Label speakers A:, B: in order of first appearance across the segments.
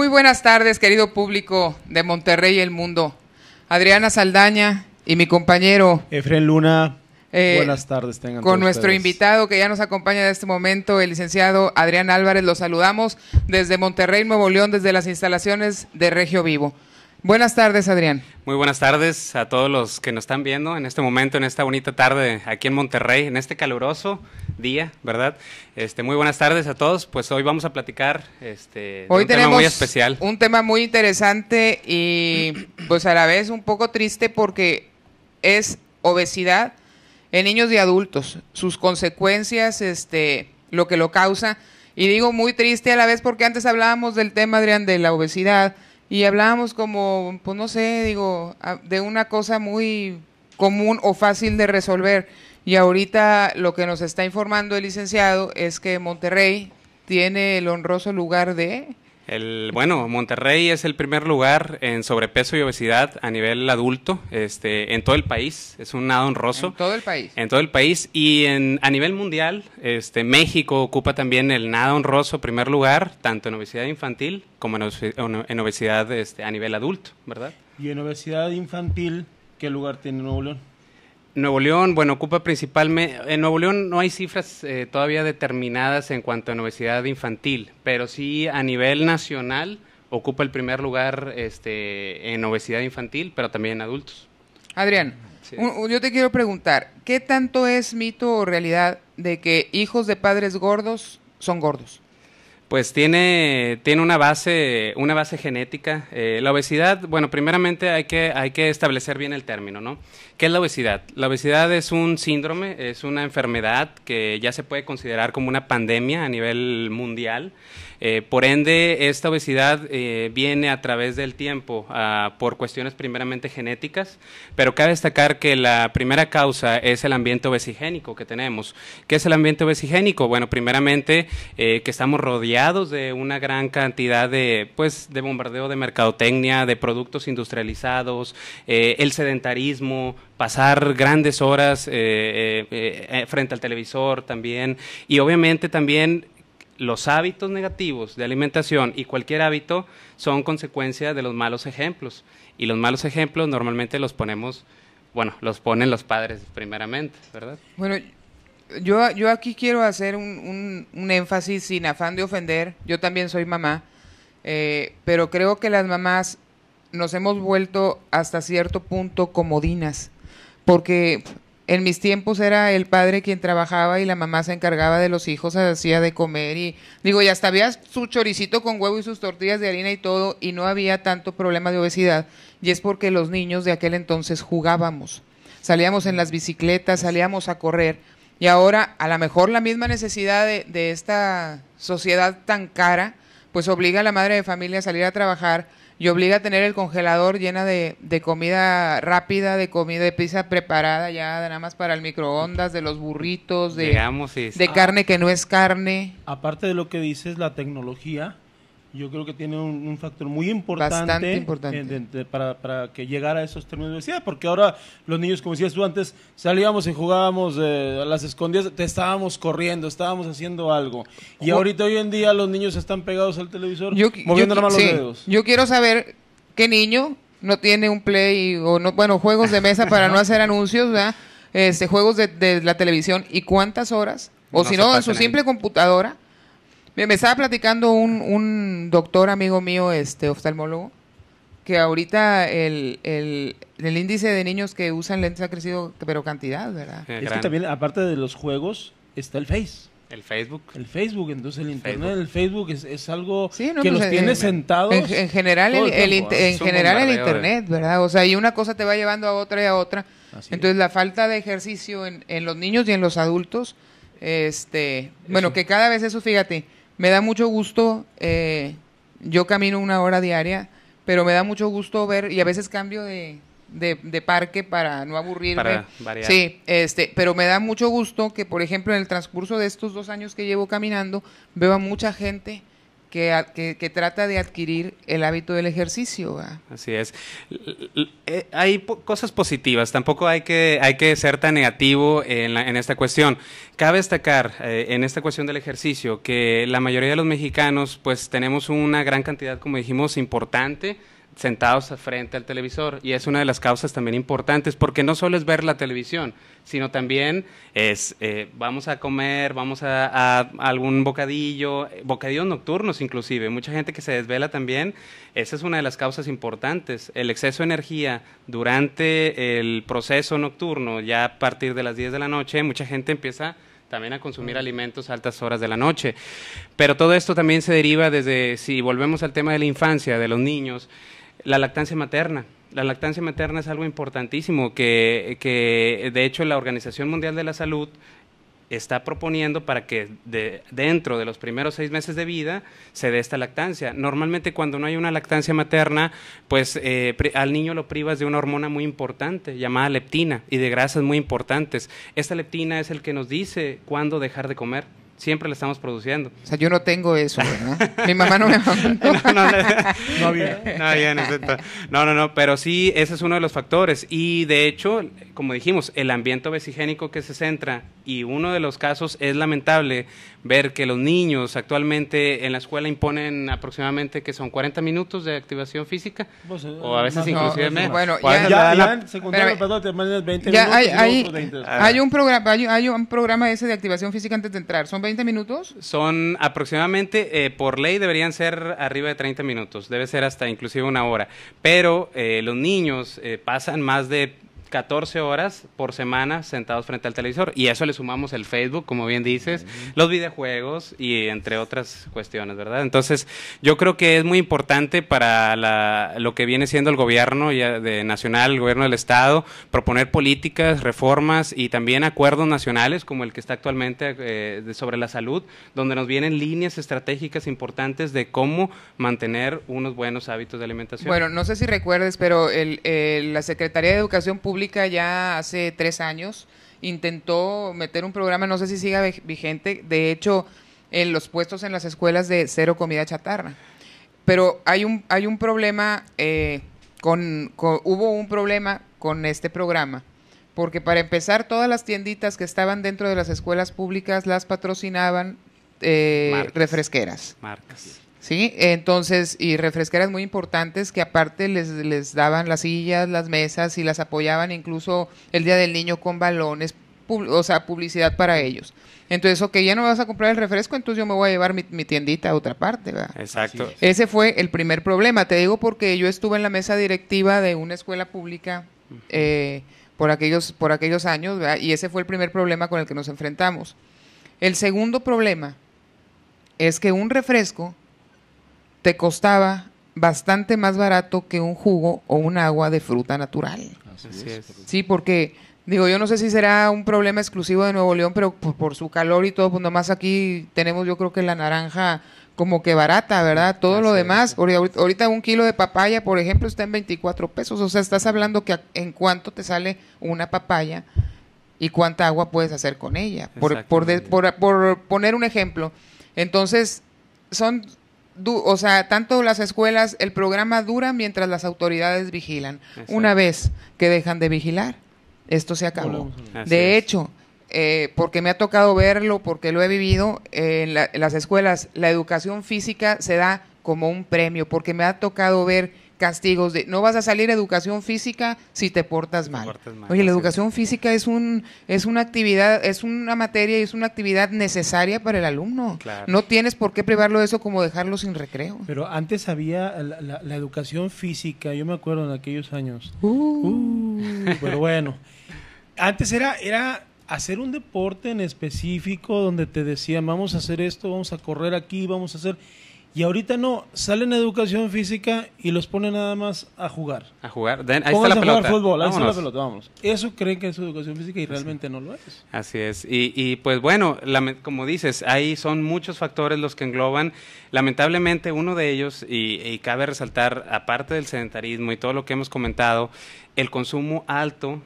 A: Muy buenas tardes, querido público de Monterrey y el mundo. Adriana Saldaña y mi compañero Efren Luna. Eh, buenas tardes, tengan Con nuestro invitado que ya nos acompaña de este momento, el licenciado Adrián Álvarez, los saludamos desde Monterrey, Nuevo León, desde las instalaciones de Regio Vivo. Buenas tardes, Adrián.
B: Muy buenas tardes a todos los que nos están viendo en este momento, en esta bonita tarde aquí en Monterrey, en este caluroso día, ¿verdad? Este, muy buenas tardes a todos. Pues hoy vamos a platicar este, un tema muy especial.
A: Un tema muy interesante y pues a la vez un poco triste porque es obesidad en niños y adultos, sus consecuencias, este, lo que lo causa. Y digo muy triste a la vez porque antes hablábamos del tema, Adrián, de la obesidad y hablábamos como, pues no sé, digo, ah, de una cosa muy común o fácil de resolver. Y ahorita lo que nos está informando el licenciado es que Monterrey tiene el honroso lugar de
B: bueno, Monterrey es el primer lugar en sobrepeso y obesidad a nivel adulto, este, en todo el país, es un nado honroso. En todo el país. En todo el país y en, a nivel mundial, este, México ocupa también el nada honroso primer lugar, tanto en obesidad infantil como en, obesidad este, a nivel adulto, ¿verdad?
C: Y en obesidad infantil, ¿qué lugar tiene Nuevo León?
B: Nuevo León, bueno, ocupa principalmente. En Nuevo León no hay cifras eh, todavía determinadas en cuanto a obesidad infantil, pero sí a nivel nacional ocupa el primer lugar este, en obesidad infantil, pero también en adultos.
A: Adrián, yo te quiero preguntar, ¿qué tanto es mito o realidad de que hijos de padres gordos son gordos?
B: pues tiene, tiene una, base, una base genética. Eh, la obesidad, bueno, primeramente hay que, hay que establecer bien el término, ¿no? ¿Qué es la obesidad? La obesidad es un síndrome, es una enfermedad que ya se puede considerar como una pandemia a nivel mundial. Eh, por ende, esta obesidad eh, viene a través del tiempo ah, por cuestiones primeramente genéticas, pero cabe destacar que la primera causa es el ambiente obesigénico que tenemos. ¿Qué es el ambiente obesigénico? Bueno, primeramente eh, que estamos rodeados de una gran cantidad de, pues, de bombardeo de mercadotecnia, de productos industrializados, el sedentarismo, pasar grandes horas frente al televisor también, y obviamente también los hábitos negativos de alimentación y cualquier hábito son consecuencia de los malos ejemplos. Y los malos ejemplos normalmente los ponemos, bueno, los ponen los padres primeramente, ¿verdad?
A: Bueno, yo, yo aquí quiero hacer un, un, énfasis sin afán de ofender. Yo también soy mamá, eh, pero creo que las mamás nos hemos vuelto hasta cierto punto comodinas porque en mis tiempos era el padre quien trabajaba y la mamá se encargaba de los hijos, hacía de comer y digo, y hasta había su choricito con huevo y sus tortillas de harina y todo y no había tanto problema de obesidad y es porque los niños de aquel entonces jugábamos. Salíamos en las bicicletas, salíamos a correr y ahora a lo mejor la misma necesidad de, de esta sociedad tan cara pues obliga a la madre de familia a salir a trabajar y obliga a tener el congelador llena de, comida rápida, de comida de pizza preparada ya, nada más para el microondas, de los burritos, de, ah. carne que no es carne. Aparte de lo que dices, la
C: tecnología yo creo que tiene un, factor muy importante, Bastante importante. Eh, para, que llegara a esos términos de universidad, porque ahora los niños, como decías tú antes, salíamos y jugábamos eh, a las escondidas, te estábamos corriendo, estábamos haciendo algo. Y ahorita hoy en día los niños están pegados al televisor, yo, moviendo yo, los dedos. Yo
A: quiero saber qué niño no tiene un play o no, bueno, juegos de mesa para no hacer anuncios, Este, juegos de, la televisión y cuántas horas, o si no, en su simple computadora me, estaba platicando un, doctor amigo mío, este oftalmólogo, que ahorita el, el, índice de niños que usan lentes ha crecido, pero cantidad, ¿verdad? Eh, es, que también,
C: aparte de los juegos, está el Face. El Facebook. El Facebook, entonces el, internet, el Facebook es, es algo que los tiene sentados. En, ¿eh? general, el, en general el internet,
A: ¿verdad? O sea, y una cosa te va llevando a otra y a otra. entonces la falta de ejercicio en, los niños y en los adultos, este, bueno, que cada vez eso, fíjate, me da mucho gusto, eh, yo camino una hora diaria, pero me da mucho gusto ver, y a veces cambio de, de, parque para no aburrirme. Sí, este, pero me da mucho gusto que, por ejemplo, en el transcurso de estos dos años que llevo caminando, veo a mucha gente que, que, trata de adquirir el hábito del ejercicio. Así es.
B: Eh, hay cosas positivas, tampoco hay que, hay que ser tan negativo en, en esta cuestión. Cabe destacar eh, en esta cuestión del ejercicio que la mayoría de los mexicanos pues tenemos una gran cantidad, como dijimos, importante sentados frente al televisor. Y es una de las causas también importantes, porque no solo es ver la televisión, sino también es eh, vamos a comer, vamos a, a, algún bocadillo, bocadillos nocturnos inclusive. Mucha gente que se desvela también, esa es una de las causas importantes. El exceso de energía durante el proceso nocturno, ya a partir de las 10 de la noche, mucha gente empieza también a consumir mm. alimentos a altas horas de la noche. Pero todo esto también se deriva desde, si volvemos al tema de la infancia, de los niños, la lactancia materna. La lactancia materna es algo importantísimo que, de hecho la Organización Mundial de la Salud está proponiendo para que dentro de los primeros seis meses de vida se dé esta lactancia. Normalmente cuando no hay una lactancia materna, pues eh, al niño lo privas de una hormona muy importante llamada leptina y de grasas muy importantes. Esta leptina es el que nos dice cuándo dejar de comer siempre la estamos produciendo.
A: O sea, yo no tengo eso, ¿verdad? Mi mamá no me mandó. no, no, no,
B: No, no, no, pero sí, ese es uno de los factores. Y de hecho, como dijimos, el ambiente obesigénico que se centra y uno de los casos es lamentable ver que los niños actualmente en la escuela imponen aproximadamente que son 40 minutos de activación física pues, eh, o a veces inclusive menos. Bueno, ya, Hay,
A: un programa, hay, un programa ese de activación física antes de entrar. ¿Son 20 minutos?
B: Son aproximadamente, eh, por ley deberían ser arriba de 30 minutos. Debe ser hasta inclusive una hora. Pero eh, los niños pasan más de 14 horas por semana sentados frente al televisor. Y a eso le sumamos el Facebook, como bien dices, los videojuegos y entre otras cuestiones, ¿verdad? Entonces, yo creo que es muy importante para lo que viene siendo el gobierno ya de nacional, el gobierno del Estado, proponer políticas, reformas y también acuerdos nacionales como el que está actualmente eh, sobre la salud, donde nos vienen líneas estratégicas importantes de cómo mantener unos buenos hábitos de alimentación. Bueno,
A: no sé si recuerdes, pero el, eh, la Secretaría de Educación Pública ya hace tres años intentó meter un programa, no sé si siga vigente, de hecho, en los puestos en las escuelas de cero comida chatarra. Pero hay un, hay un problema, eh, con, hubo un problema con este programa, porque para empezar, todas las tienditas que estaban dentro de las escuelas públicas las patrocinaban eh, refresqueras. Marcas. ¿sí? Entonces, y refresqueras muy importantes que aparte les, les daban las sillas, las mesas y las apoyaban incluso el Día del Niño con balones, o sea, publicidad para ellos. Entonces, ok, ya no vas a comprar el refresco, entonces yo me voy a llevar mi, tiendita a otra parte. ¿verdad? Exacto. Ese fue el primer problema. Te digo porque yo estuve en la mesa directiva de una escuela pública eh, por, aquellos, por aquellos años y ese fue el primer problema con el que nos enfrentamos. El segundo problema es que un refresco te costaba bastante más barato que un jugo o un agua de fruta natural. Sí, porque digo, yo no sé si será un problema exclusivo de Nuevo León, pero por, su calor y todo, pues nomás aquí tenemos yo creo que la naranja como que barata, ¿verdad? Todo lo demás, ahorita un kilo de papaya, por ejemplo, está en 24 pesos, o sea, estás hablando que en cuánto te sale una papaya y cuánta agua puedes hacer con ella, por, por, por poner un ejemplo. Entonces, son o sea, tanto las escuelas, el programa dura mientras las autoridades vigilan. Una vez que dejan de vigilar, esto se acabó. de hecho, eh, porque me ha tocado verlo, porque lo he vivido, en las escuelas la educación física se da como un premio, porque me ha tocado ver castigos de no vas a salir educación física si te portas mal. Oye, la educación física es un es una actividad, es una materia y es una actividad necesaria para el alumno. No tienes por qué privarlo de eso como
C: dejarlo sin recreo. Pero antes había la, educación física, yo me acuerdo en aquellos años.
B: Uh. Uh, pero
C: bueno, antes era era hacer un deporte en específico donde te decían, vamos a hacer esto, vamos a correr aquí, vamos a hacer y ahorita no, salen a educación física y los ponen nada más a jugar.
B: A jugar, ahí está la pelota. A jugar fútbol, ahí está la pelota, vamos.
C: Eso creen que es educación física y realmente no lo es.
B: Así es. Y, pues bueno, como dices, ahí son muchos factores los que engloban. Lamentablemente uno de ellos, y, cabe resaltar, aparte del sedentarismo y todo lo que hemos comentado, el consumo alto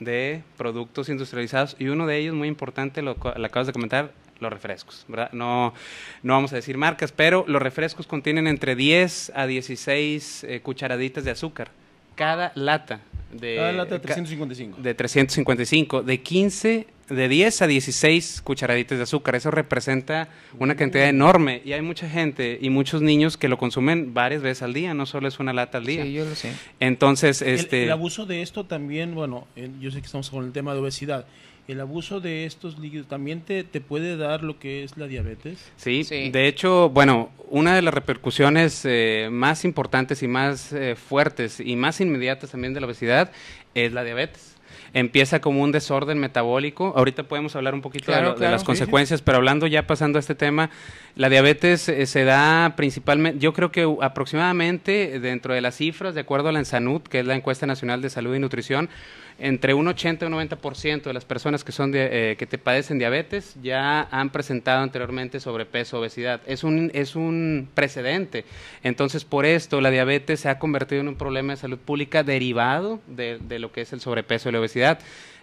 B: de productos industrializados y uno de ellos muy importante, lo acabas de comentar, los refrescos, ¿verdad? No, no vamos a decir marcas, pero los refrescos contienen entre 10 a 16 eh, cucharaditas de azúcar. Cada lata de... Cada lata de
C: 355.
B: De 355, de 15 de 10 a 16 cucharaditas de azúcar. Eso representa una cantidad mm. enorme y hay mucha gente y muchos niños que lo consumen varias veces al día, no solo es una lata al día. yo lo sé. Entonces, este... el
C: abuso de esto también, bueno, yo sé que estamos con el tema de obesidad el abuso de estos líquidos también te, puede dar lo que es la diabetes. Sí,
B: de hecho, bueno, una de las repercusiones eh, más importantes y más eh, fuertes y más inmediatas también de la obesidad es la diabetes. Empieza como un desorden metabólico. Ahorita podemos hablar un poquito de, las consecuencias, pero hablando ya pasando a este tema, la diabetes eh, se da principalmente, yo creo que aproximadamente dentro de las cifras, de acuerdo a la ENSANUD, que es la Encuesta Nacional de Salud y Nutrición, entre un 80 y un 90% de las personas que, son eh, que te padecen diabetes ya han presentado anteriormente sobrepeso, obesidad. Es un, es un precedente. Entonces, por esto, la diabetes se ha convertido en un problema de salud pública derivado de, lo que es el sobrepeso y la obesidad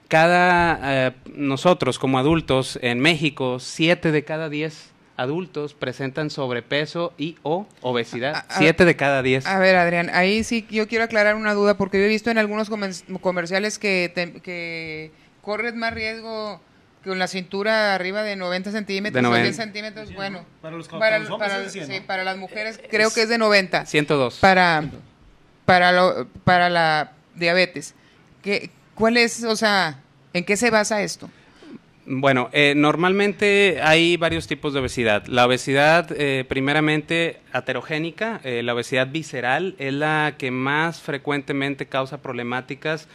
B: cada eh, nosotros como adultos en México, 7 de cada 10 adultos presentan sobrepeso y o obesidad. Siete de cada diez. A
A: ver, Adrián, ahí sí yo quiero aclarar una duda porque yo he visto en algunos comerciales que, corres más riesgo con la cintura arriba de 90 centímetros de 90. centímetros, bueno. Para los, hombres para, para las mujeres eh, creo que es de 90. 102. Para, para, lo, para la diabetes. ¿Qué, ¿Cuál es, o sea, en qué se basa esto?
B: Bueno, eh, normalmente hay varios tipos de obesidad. La obesidad, eh, primeramente, aterogénica, eh, la obesidad visceral es la que más frecuentemente causa problemáticas,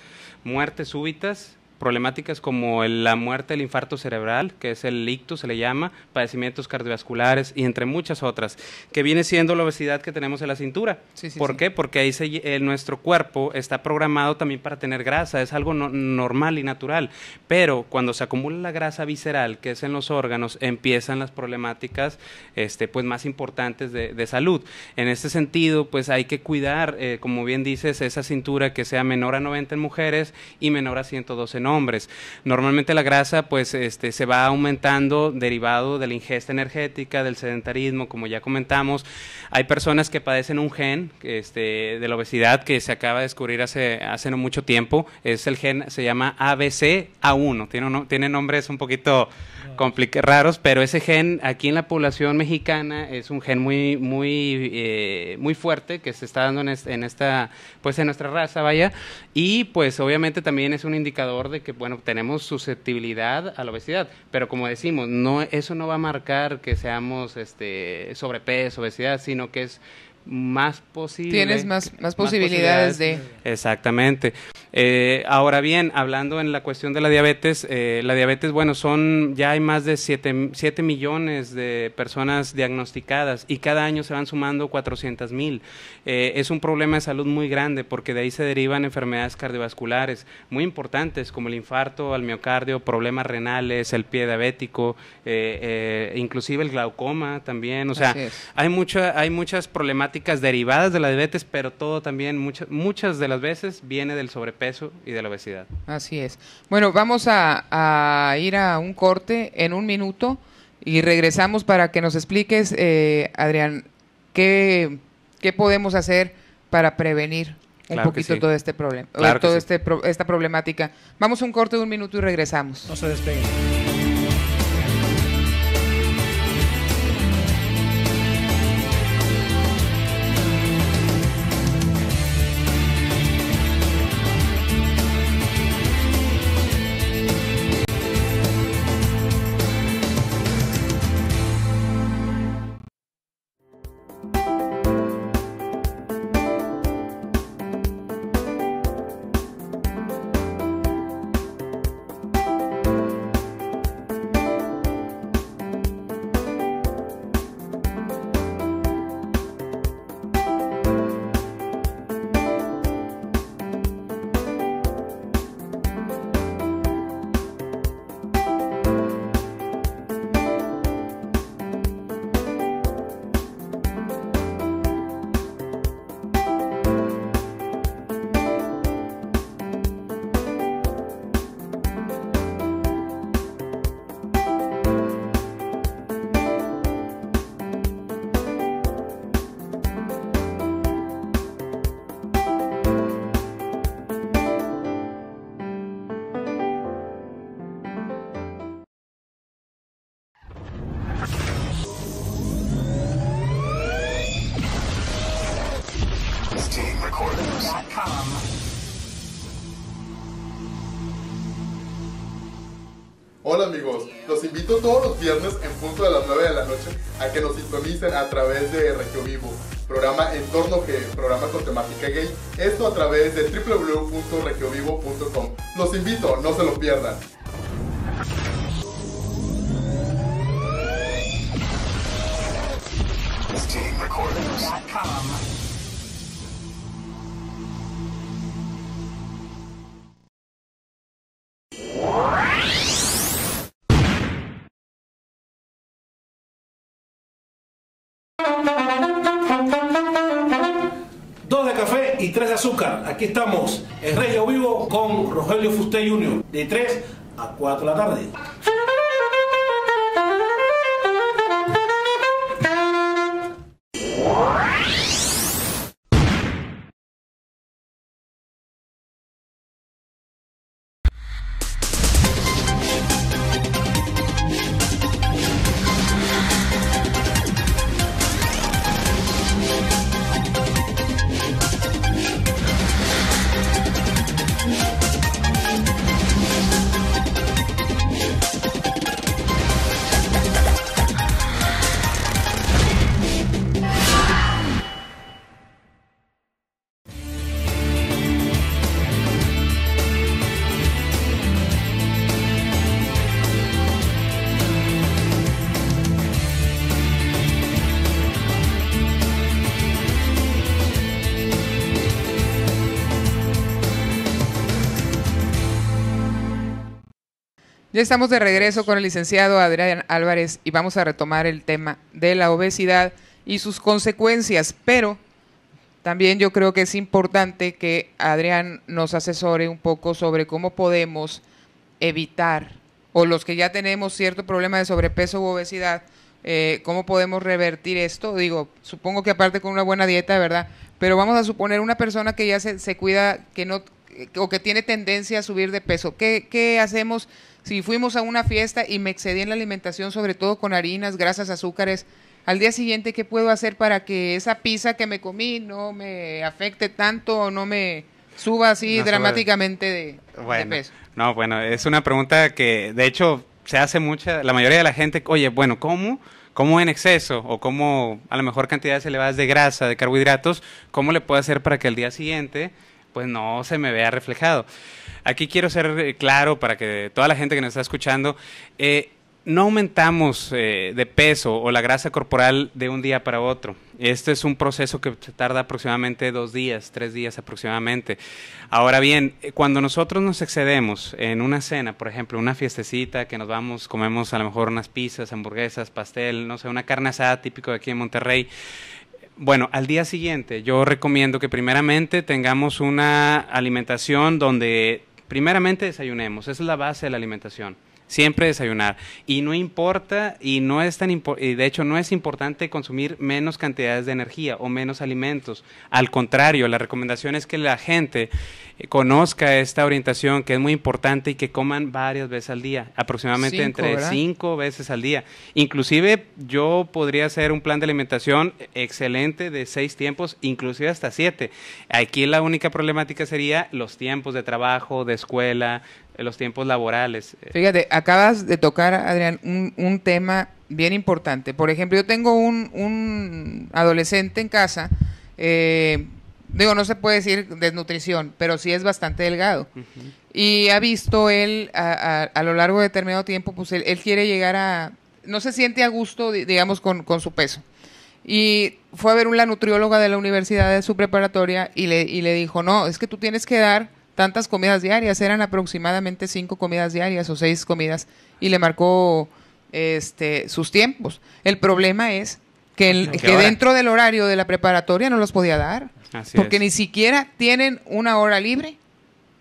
B: muertes súbitas, problemáticas como la muerte, el infarto cerebral, que es el ictus, se le llama, padecimientos cardiovasculares y entre muchas otras, que viene siendo la obesidad que tenemos en la cintura. ¿Por qué? Porque ahí se, nuestro cuerpo está programado también para tener grasa, es algo normal y natural, pero cuando se acumula la grasa visceral, que es en los órganos, empiezan las problemáticas este, pues, más importantes de, salud. En este sentido, pues hay que cuidar, eh, como bien dices, esa cintura que sea menor a 90 en mujeres y menor a 112 en hombres. Normalmente la grasa pues este, se va aumentando derivado de la ingesta energética, del sedentarismo, como ya comentamos. Hay personas que padecen un gen este, de la obesidad que se acaba de descubrir hace, hace no mucho tiempo. Es el gen, se llama ABCA1. Tiene, no tiene nombres un poquito raros, pero ese gen aquí en la población mexicana es un gen muy, muy, eh, muy fuerte que se está dando en, en esta, pues en nuestra raza, vaya. Y pues obviamente también es un indicador de que, bueno, tenemos susceptibilidad a la obesidad, pero como decimos, no, eso no va a marcar que seamos este, sobrepeso, obesidad, sino que es más posible. Tienes más, posibilidades, de... Exactamente. Eh, ahora bien, hablando en la cuestión de la diabetes, eh, la diabetes, bueno, son ya hay más de 7, millones de personas diagnosticadas y cada año se van sumando 400 mil. Eh, es un problema de salud muy grande porque de ahí se derivan enfermedades cardiovasculares muy importantes como el infarto, al miocardio, problemas renales, el pie diabético, inclusive el glaucoma también. O sea, hay, mucha, hay muchas problemáticas derivadas de la diabetes, pero todo también muchas muchas de las veces viene del sobrepeso y de la obesidad.
A: Así es. Bueno, vamos a, ir a un corte en un minuto y regresamos para que nos expliques, eh, Adrián, qué, qué podemos hacer para prevenir un poquito todo este problema, eh, todo este esta problemática. Vamos a un corte de un minuto y regresamos. No se despeguen.
B: todos los viernes en punto de las 9 de la noche a que nos sintonicen a través de Regio Vivo, programa Entorno que programa con temática gay, esto a través de www.regiovivo.com. Los invito, no se lo pierdan.
C: Dos de café y tres de azúcar. Aquí estamos en Regio Vivo con Rogelio Fusté Jr. de 3 a 4 de la tarde.
A: estamos de regreso con el licenciado Adrián Álvarez y vamos a retomar el tema de la obesidad y sus consecuencias, pero también yo creo que es importante que Adrián nos asesore un poco sobre cómo podemos evitar, o los que ya tenemos cierto problema de sobrepeso u obesidad, eh, cómo podemos revertir esto. Digo, supongo que aparte con una buena dieta, ¿verdad? Pero vamos a suponer una persona que ya se, cuida, que no o que tiene tendencia a subir de peso. ¿Qué, qué hacemos si fuimos a una fiesta y me excedí en la alimentación, sobre todo con harinas, grasas, azúcares, al día siguiente, ¿qué puedo hacer para que esa pizza que me comí no me afecte tanto o no me suba así dramáticamente de, peso?
B: No, bueno, es una pregunta que de hecho se hace mucha, la mayoría de la gente, oye, bueno, ¿cómo? ¿Cómo en exceso o cómo a la mejor cantidad elevadas de grasa, de carbohidratos, cómo le puedo hacer para que al día siguiente pues no se me vea reflejado? aquí quiero ser eh, claro para que toda la gente que nos está escuchando, eh, no aumentamos eh, de peso o la grasa corporal de un día para otro. Este es un proceso que tarda aproximadamente dos días, tres días aproximadamente. Ahora bien, cuando nosotros nos excedemos en una cena, por ejemplo, una fiestecita que nos vamos, comemos a lo mejor unas pizzas, hamburguesas, pastel, no sé, una carne asada típico de aquí en Monterrey, bueno, al día siguiente yo recomiendo que primeramente tengamos una alimentación donde Primeramente desayunemos, esa es la base de la alimentación. Siempre desayunar. Y no importa, y no es tan de hecho no es importante consumir menos cantidades de energía o menos alimentos. Al contrario, la recomendación es que la gente eh, conozca esta orientación que es muy importante y que coman varias veces al día, aproximadamente entre cinco veces al día. Inclusive yo podría hacer un plan de alimentación excelente de seis tiempos, inclusive hasta siete. Aquí la única problemática sería los tiempos de trabajo, de escuela, en los tiempos laborales. Eh. Fíjate,
A: acabas de tocar, Adrián, un, tema bien importante. Por ejemplo, yo tengo un, adolescente en casa, eh, digo, no se puede decir desnutrición, pero sí es bastante delgado. Y ha visto él a, lo largo de determinado tiempo, pues él, quiere llegar a, no se siente a gusto, digamos, con, su peso. Y fue a ver una nutrióloga de la universidad de su preparatoria y le, y le dijo, no, es que tú tienes que dar tantas comidas diarias, eran aproximadamente cinco comidas diarias o seis comidas, y le marcó este, sus tiempos. El problema es que, dentro del horario de la preparatoria no los podía dar, porque ni siquiera tienen una hora libre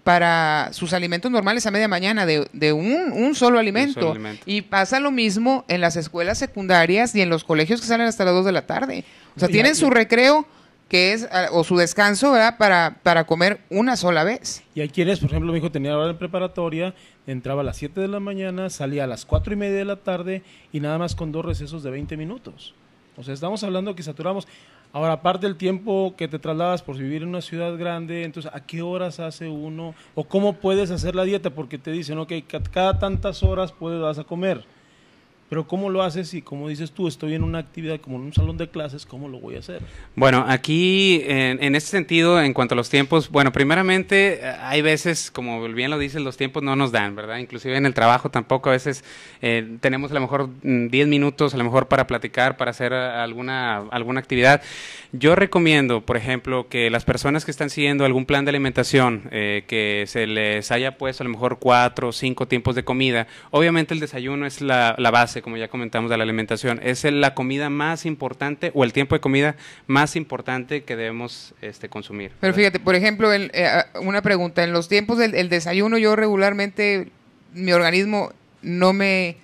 A: para sus alimentos normales a media mañana de, un, solo alimento. Y pasa lo mismo en las escuelas secundarias y en los colegios que salen hasta las dos de la tarde. O sea, tienen su recreo que es, ah, o su descanso, Para, para comer una sola vez.
C: Y hay quienes, por ejemplo, mi hijo tenía hora de preparatoria, entraba a las 7 de la mañana, salía a las 4 y media de la tarde y nada más con dos recesos de 20 minutos. O sea, estamos hablando que saturamos. Ahora, aparte del tiempo que te trasladas por vivir en una ciudad grande, entonces, ¿a qué horas hace uno? ¿O cómo puedes hacer la dieta? Porque te dicen, ok, cada tantas horas puedes, vas a comer. Pero ¿cómo lo haces? Y como dices tú, estoy en una actividad como en un salón de clases, ¿cómo lo voy a hacer?
B: Bueno, aquí en, en este sentido, en cuanto a los tiempos, bueno, primeramente eh, hay veces, como bien lo dices, los tiempos no nos dan, ¿verdad? Inclusive en el trabajo tampoco a veces eh, tenemos a lo mejor 10 mm, minutos a lo mejor para platicar, para hacer eh, alguna, alguna actividad. Yo recomiendo, por ejemplo, que las personas que están siguiendo algún plan de alimentación, eh, que se les haya puesto a lo mejor cuatro o cinco tiempos de comida, obviamente el desayuno es la, base, como ya comentamos, de la alimentación. Es la comida más importante o el tiempo de comida más importante que debemos este, consumir. Pero fíjate, por
A: ejemplo, eh, una pregunta, en los tiempos del desayuno yo regularmente, mi organismo no me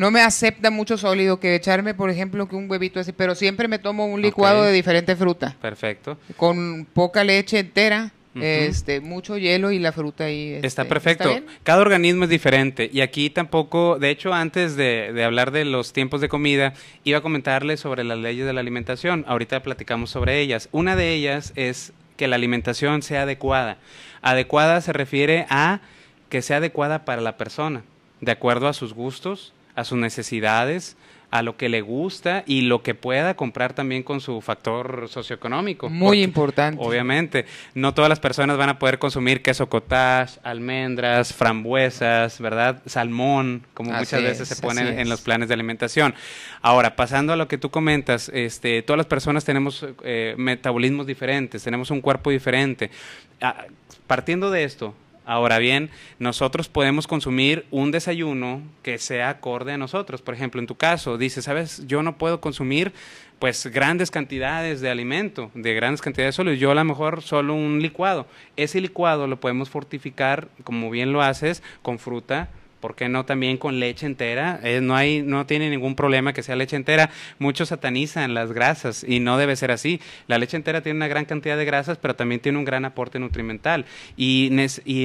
A: no me acepta mucho sólido que echarme, por ejemplo, que un huevito así, pero siempre me tomo un licuado de diferente fruta. Perfecto. Con poca leche entera. este, mucho hielo y la fruta ahí. está este, perfecto.
B: Cada organismo es diferente. Y aquí tampoco, de hecho, antes de, de, hablar de los tiempos de comida, iba a comentarles sobre las leyes de la alimentación. Ahorita platicamos sobre ellas. Una de ellas es que la alimentación sea adecuada. Adecuada se refiere a que sea adecuada para la persona, de acuerdo a sus gustos, a sus necesidades, a lo que le gusta y lo que pueda comprar también con su factor socioeconómico. Muy importante. Obviamente, no todas las personas van a poder consumir queso cottage, almendras, frambuesas, ¿verdad? Salmón, como muchas veces se pone en los planes de alimentación. Ahora, pasando a lo que tú comentas, este, todas las personas tenemos eh, metabolismos diferentes, tenemos un cuerpo diferente. Ah, partiendo de esto, Ahora bien, nosotros podemos consumir un desayuno que sea acorde a nosotros. Por ejemplo, en tu caso, dices, sabes, yo no puedo consumir pues grandes cantidades de alimento, de grandes cantidades de sólidos. Yo a lo mejor solo un licuado. Ese licuado lo podemos fortificar, como bien lo haces, con fruta, ¿Por qué no también con leche entera? Eh, no, hay, no tiene ningún problema que sea leche entera. Muchos satanizan las grasas y no debe ser así. La leche entera tiene una gran cantidad de grasas, pero también tiene un gran aporte nutrimental. Y,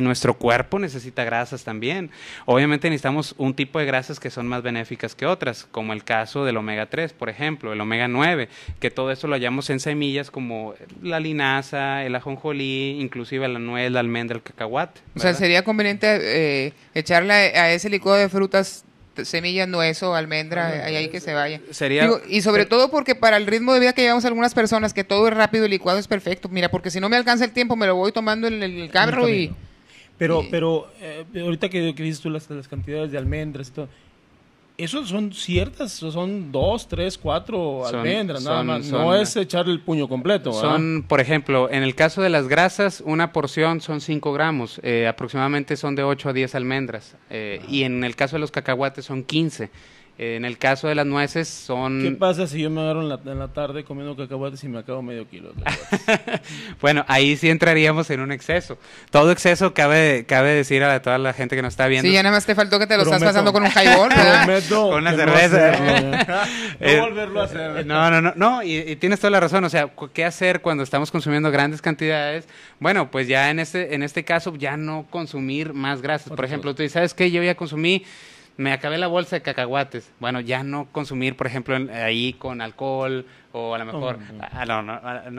B: nuestro cuerpo necesita grasas también. Obviamente necesitamos un tipo de grasas que son más benéficas que otras, como el caso del omega 3, por ejemplo, el omega 9, que todo eso lo hallamos en semillas como la linaza, el ajonjolí, inclusive la nuez, la almendra, el cacahuate. O sea, sería
A: conveniente eh, echarle a ese licuado de frutas semillas, nueces, o almendra, ahí que se vaya. Sería, y sobre todo porque para el ritmo de vida que llevamos algunas personas, que todo es rápido el licuado es perfecto. Mira, porque si no me alcanza el tiempo, me lo voy tomando en el carro y...
C: Pero, pero eh, ahorita que, dices tú las, las cantidades de almendras y todo, esos son ciertas, son dos, tres, cuatro almendras, nada más. no es
B: echar el puño completo. Son, por ejemplo, en el caso de las grasas, una porción son cinco gramos, eh, aproximadamente son de ocho a diez almendras. Eh, y en el caso de los cacahuates son quince. En el caso de las nueces son... ¿Qué
C: pasa si yo me agarro en la, tarde comiendo
A: cacahuates y me acabo medio
C: kilo?
B: bueno, ahí sí entraríamos en un exceso. Todo exceso cabe, decir a toda la gente que nos está viendo. Sí, ya
A: nada más te faltó que te lo estás pasando con un highball. con una cerveza. Eh, no, volverlo a hacer. Eh, no, no, no.
B: y, tienes toda la razón. O sea, ¿qué hacer cuando estamos consumiendo grandes cantidades? Bueno, pues ya en este, en este caso ya no consumir más grasas. Por ejemplo, tú dices, ¿sabes qué? Yo ya consumí me acabé la bolsa de cacahuates. Bueno, ya no consumir, por ejemplo, ahí con alcohol o a lo mejor, oh, ah, ah, no. no,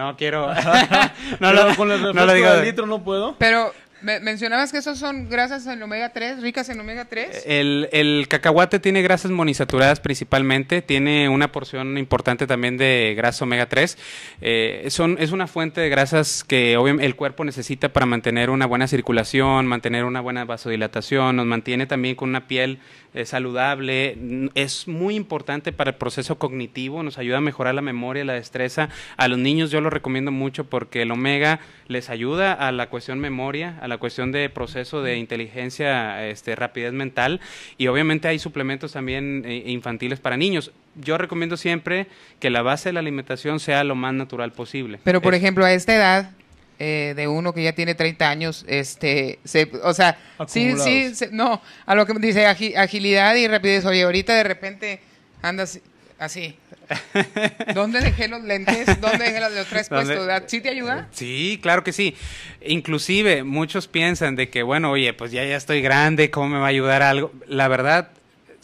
B: ah, quiero, no, lo, con no lo digo.
A: no puedo. Pero mencionabas que esos son grasas en omega 3, ricas en omega 3.
B: El, el, cacahuate tiene grasas monisaturadas principalmente, tiene una porción importante también de grasa omega 3. Eh, son, es una fuente de grasas que el cuerpo necesita para mantener una buena circulación, mantener una buena vasodilatación, nos mantiene también con una piel eh, saludable, es muy importante para el proceso cognitivo, nos ayuda a mejorar la memoria, la destreza. A los niños yo lo recomiendo mucho porque el omega les ayuda a la cuestión memoria, a la cuestión de proceso de inteligencia, este, rapidez mental y obviamente hay suplementos también eh, infantiles para niños yo recomiendo siempre que la base de la alimentación
A: sea lo más natural posible. Pero, por ejemplo, a esta edad, eh, de uno que ya tiene 30 años, este, o sea, sí, sí, no, a lo que dice agilidad y rapidez, oye, ahorita de repente andas así. ¿Dónde dejé los lentes? ¿Dónde dejé los tres puestos? ¿Sí te ayuda? Eh,
B: sí, claro que sí. Inclusive muchos piensan de que, bueno, oye, pues ya, ya estoy grande, ¿cómo me va a ayudar algo? La verdad,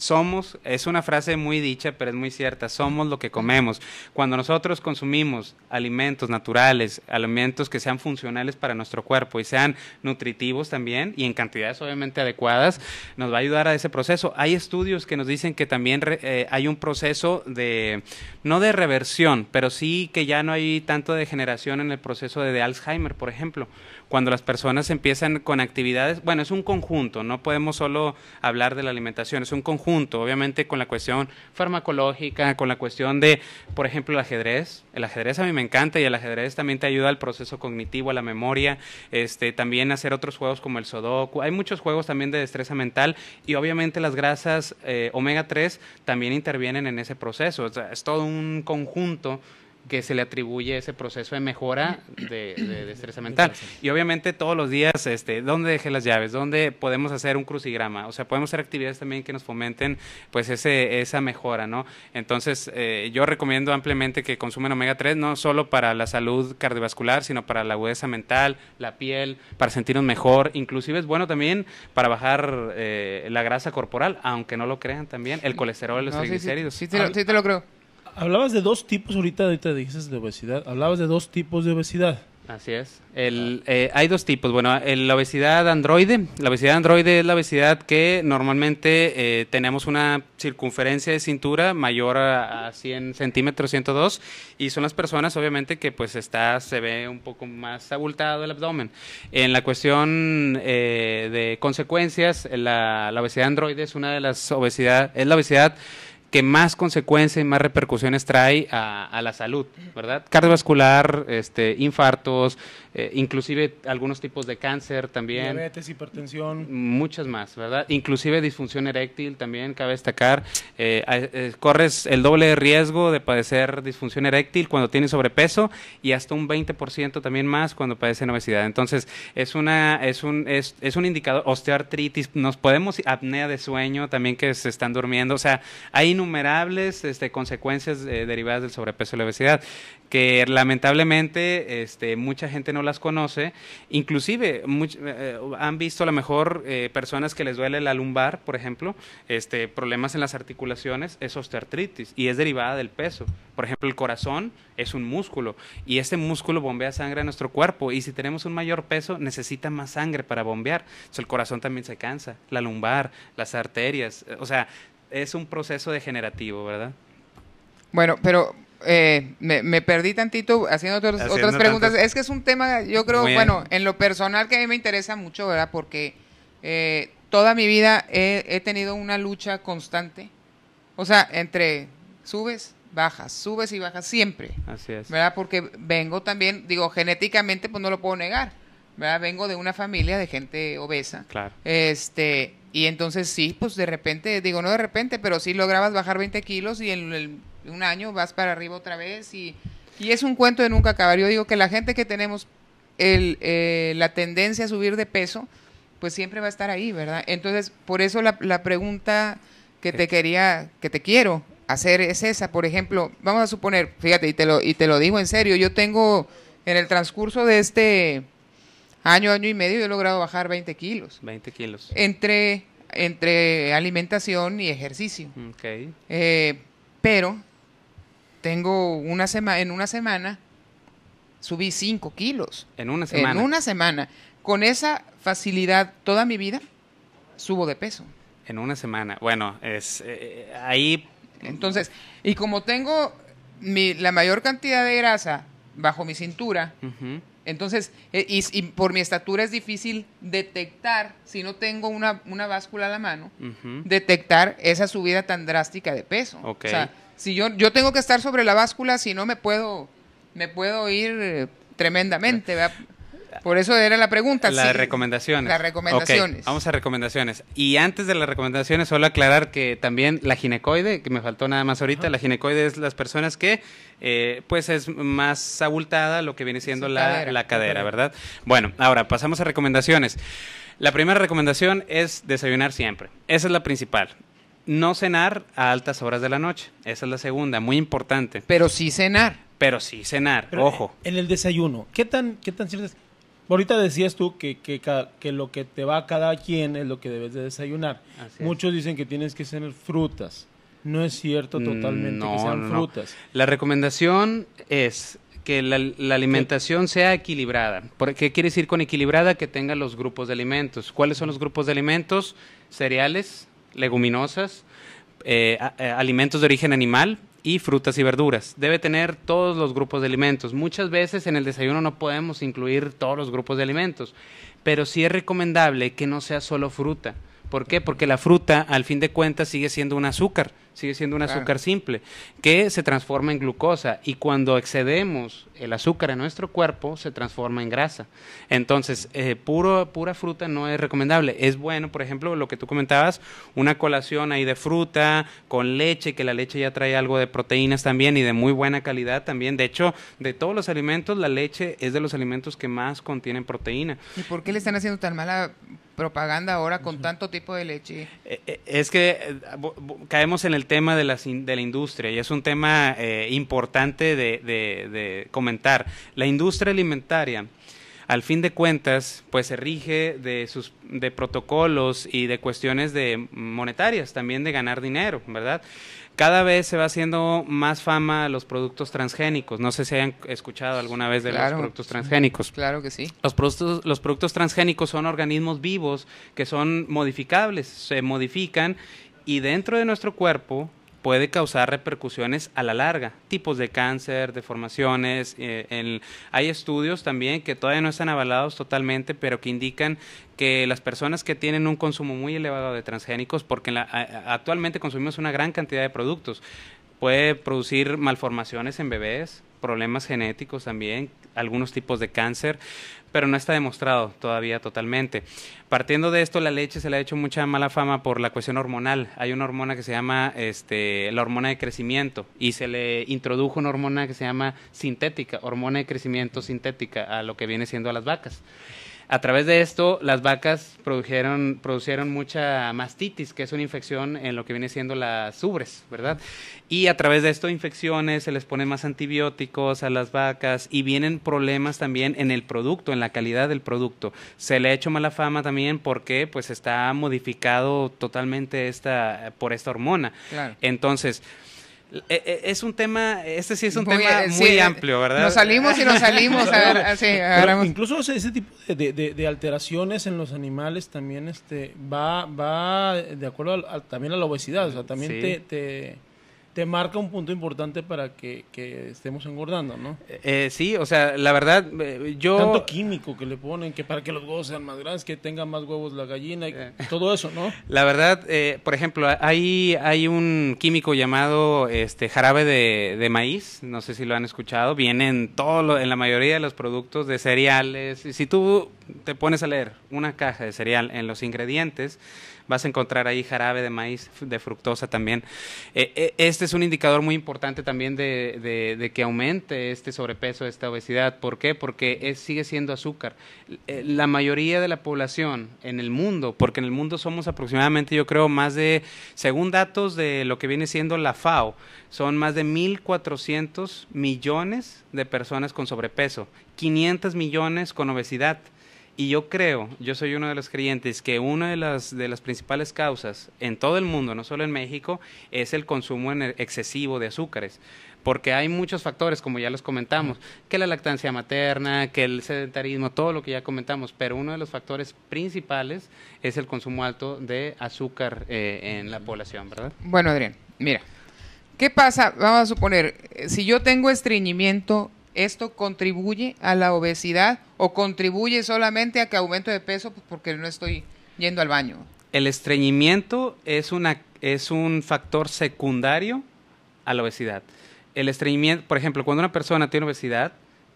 B: somos, es una frase muy dicha, pero es muy cierta, somos lo que comemos. Cuando nosotros consumimos alimentos naturales, alimentos que sean funcionales para nuestro cuerpo y sean nutritivos también y en cantidades obviamente adecuadas, nos va a ayudar a ese proceso. Hay estudios que nos dicen que también eh, hay un proceso de, no de reversión, pero sí que ya no hay tanto degeneración en el proceso de Alzheimer, por ejemplo, cuando las personas empiezan con actividades, bueno, es un conjunto, no podemos solo hablar de la alimentación, es un conjunto, obviamente con la cuestión farmacológica, con la cuestión de, por ejemplo, el ajedrez. El ajedrez a mí me encanta y el ajedrez también te ayuda al proceso cognitivo, a la memoria, este, también hacer otros juegos como el sodoku, Hay muchos juegos también de destreza mental y obviamente las grasas eh, omega 3 también intervienen en ese proceso. es todo un conjunto que se le atribuye ese proceso de mejora de, de destreza mental. Y obviamente todos los días, este, ¿dónde dejé las llaves? ¿Dónde podemos hacer un crucigrama? O sea, podemos hacer actividades también que nos fomenten pues ese, esa mejora, ¿no? Entonces, eh, yo recomiendo ampliamente que consumen omega 3, no solo para la salud cardiovascular, sino para la agudeza mental, la piel, para sentirnos mejor. Inclusive es bueno también para bajar eh, la grasa corporal, aunque no lo crean también, el colesterol, los triglicéridos. sí te lo
C: ah, creo. Hablabas de dos tipos ahorita, ahorita dices de obesidad. Hablabas de dos tipos de obesidad.
B: Así es. Eh, hay dos tipos. Bueno, la obesidad androide. La obesidad androide es la obesidad que normalmente eh, tenemos una circunferencia de cintura mayor a, 100 centímetros, 102, y son las personas, obviamente, que pues está, se ve un poco más abultado el abdomen. En la cuestión eh, de consecuencias, la, la obesidad androide es una de las obesidad, es la obesidad que más consecuencias y más repercusiones trae a, a la salud, ¿verdad? Cardiovascular, este, infartos, eh, inclusive algunos tipos de cáncer también. Diabetes, hipertensión. Muchas más, ¿verdad? Inclusive disfunción eréctil también, cabe destacar. Eh, eh, corres el doble riesgo de padecer disfunción eréctil cuando tienes sobrepeso y hasta un 20% también más cuando padecen obesidad. Entonces, es, una, es, un, es, un indicador, osteoartritis, nos podemos, apnea de sueño también que se están durmiendo, o sea, hay innumerables este, consecuencias derivadas del sobrepeso y la obesidad que lamentablemente este, mucha gente no las conoce. Inclusive eh, eh, han visto a lo mejor eh, personas que les duele la lumbar, por ejemplo, este, problemas en las articulaciones, es osteoartritis y es derivada del peso. Por ejemplo, el corazón es un músculo y este músculo bombea sangre a nuestro cuerpo y si tenemos un mayor peso necesita más sangre para bombear. Entonces, el corazón también se cansa, la lumbar, las arterias, o sea, es un proceso degenerativo, ¿verdad?
A: Bueno, pero eh, me, perdí tantito haciendo otras otras preguntas. Es que es un tema, yo creo, bueno, en lo personal que a mí me interesa mucho, ¿verdad? Porque eh, toda mi vida he, tenido una lucha constante. O sea, entre subes, bajas, subes y bajas siempre. Así es. ¿Verdad? Porque vengo también, digo, genéticamente, pues no lo puedo negar. ¿verdad? Vengo de una familia de gente obesa. Claro. Este, y entonces sí, pues de repente, digo, no de repente, pero sí lograbas bajar 20 kilos y en el un año vas para arriba otra vez y, y es un cuento de nunca acabar. Yo digo que la gente que tenemos eh, la tendencia a subir de peso, pues siempre va a estar ahí, ¿verdad? Entonces, por eso la, la pregunta que te eh. quería, que te quiero hacer es esa. Por ejemplo, vamos a suponer, fíjate, y te lo, y te lo digo en serio, yo tengo en el transcurso de este año, año y medio, yo he logrado bajar 20 kilos.
B: 20 kilos.
A: Entre, entre alimentación y ejercicio. Ok. Eh, pero tengo una semana, en una semana subí 5 kilos.
B: En una semana. En una
A: semana. Con esa facilidad toda mi vida subo de peso.
B: En una semana. Bueno, es
A: eh, eh, ahí. Entonces, y como tengo la mayor cantidad de grasa bajo mi cintura, entonces, eh, y, por mi estatura es difícil detectar, si no tengo una, báscula a la mano, detectar esa subida tan drástica de peso. O sea, si yo, yo tengo que estar sobre la báscula, si no me puedo, me puedo ir eh, tremendamente, Por eso era la pregunta. Las recomendaciones. Las recomendaciones. vamos
B: a recomendaciones. Y antes de las recomendaciones, solo aclarar que también la ginecoide, que me faltó nada más ahorita, la ginecoide es las personas que, eh, pues, es más abultada lo que viene siendo la, la cadera, ¿verdad? Bueno, ahora pasamos a recomendaciones. La primera recomendación es desayunar siempre. Esa es la principal no cenar a altas horas de la noche. Esa es la segunda, muy importante. Pero sí cenar. Pero sí cenar, ojo.
C: Eh, en el desayuno, ¿qué tan, qué tan cierto es? Ahorita decías tú que, que, lo que te va a cada quien es lo que debes de desayunar. Muchos dicen que tienes que cenar frutas. No es cierto mm, totalmente no, que sean frutas.
B: La recomendación es que la, alimentación sea equilibrada. ¿Qué quiere decir con equilibrada? Que tenga los grupos de alimentos. ¿Cuáles son los grupos de alimentos? Cereales, leguminosas, eh, eh, alimentos de origen animal y frutas y verduras. Debe tener todos los grupos de alimentos. Muchas veces en el desayuno no podemos incluir todos los grupos de alimentos, pero sí es recomendable que no sea solo fruta. ¿Por qué? Porque la fruta, al fin de cuentas, sigue siendo un azúcar sigue siendo un azúcar simple, que se transforma en glucosa y cuando excedemos el azúcar en nuestro cuerpo se transforma en grasa. Entonces, eh, puro, pura fruta no es recomendable. Es bueno, por ejemplo, lo que tú comentabas, una colación ahí de fruta con leche, que la leche ya trae algo de proteínas también y de muy buena calidad también. De hecho, de todos los alimentos, la leche es de los alimentos que más contienen proteína.
A: ¿Y por qué le están haciendo tan mala propaganda ahora con tanto tipo de leche? Eh, eh,
B: es que caemos en el tema de, la de la industria y es un tema eh, importante de, comentar. La industria alimentaria al fin de cuentas, pues se rige de sus de protocolos y de cuestiones de monetarias, también de ganar dinero, ¿verdad? Cada vez se va haciendo más fama los productos transgénicos. No sé si hayan escuchado alguna vez de los productos transgénicos. Claro que sí. Los productos, los productos transgénicos son organismos vivos que son modificables, se modifican y dentro de nuestro cuerpo puede causar repercusiones a la larga, tipos de cáncer, deformaciones. Eh, hay estudios también que todavía no están avalados totalmente, pero que indican que las personas que tienen un consumo muy elevado de transgénicos, porque actualmente consumimos una gran cantidad de productos, puede producir malformaciones en bebés, problemas genéticos también, algunos tipos de cáncer, pero no está demostrado todavía totalmente. Partiendo de esto, la leche se le ha hecho mucha mala fama por la cuestión hormonal. Hay una hormona que se llama este, la hormona de crecimiento y se le introdujo una hormona que se llama sintética, hormona de crecimiento sintética, a lo que viene siendo a las vacas. A través de esto, las vacas produjeron, mucha mastitis, que es una infección en lo que viene siendo las ubres, ¿verdad? Y a través de esto, infecciones, se les ponen más antibióticos a las vacas y vienen problemas también en el producto, en la calidad del producto. Se le ha hecho mala fama también porque pues está modificado totalmente esta, por esta hormona. Entonces, eh, eh, es un tema, este sí es un tema eh, muy amplio,
C: ¿verdad? Nos
A: salimos y nos salimos. incluso ese,
C: tipo de, alteraciones en los animales también este, va, va de acuerdo también a la obesidad, o sea, también te, te te marca un punto importante para que, estemos engordando, ¿no? Eh,
B: eh, sí, o sea, la verdad, eh, yo... Tanto químico que le ponen, que para que los
C: huevos sean más grandes, que tengan más huevos la gallina, y todo eso, ¿no?
B: La verdad, por ejemplo, hay, hay un químico llamado este, jarabe de, maíz, no sé si lo han escuchado, viene en, todo en la mayoría de los productos de cereales. Si tú te pones a leer una caja de cereal en los ingredientes, Vas a encontrar ahí jarabe de maíz, de fructosa también. Eh, eh, este es un indicador muy importante también de, de, que aumente este sobrepeso, esta obesidad. ¿Por qué? Porque es, sigue siendo azúcar. Eh, la mayoría de la población en el mundo, porque en el mundo somos aproximadamente, yo creo, más de, según datos de lo que viene siendo la FAO, son más de 1.400 millones de personas con sobrepeso, 500 millones con obesidad y yo creo, yo soy uno de los creyentes, que una de las, de las principales causas en todo el mundo, no solo en México, es el consumo excesivo de azúcares. Porque hay muchos factores, como ya los comentamos, que la lactancia materna, que el sedentarismo, todo lo que ya comentamos, pero uno de los factores principales es el consumo alto de azúcar eh, en la población, ¿verdad? Bueno,
A: Adrián, mira, ¿qué pasa? Vamos a suponer, si yo tengo estreñimiento esto contribuye a la obesidad o contribuye solamente a que aumente de peso pues, porque no estoy yendo al baño.
B: El estreñimiento es, es un factor secundario a la obesidad. El estreñimiento, por ejemplo, cuando una persona tiene obesidad,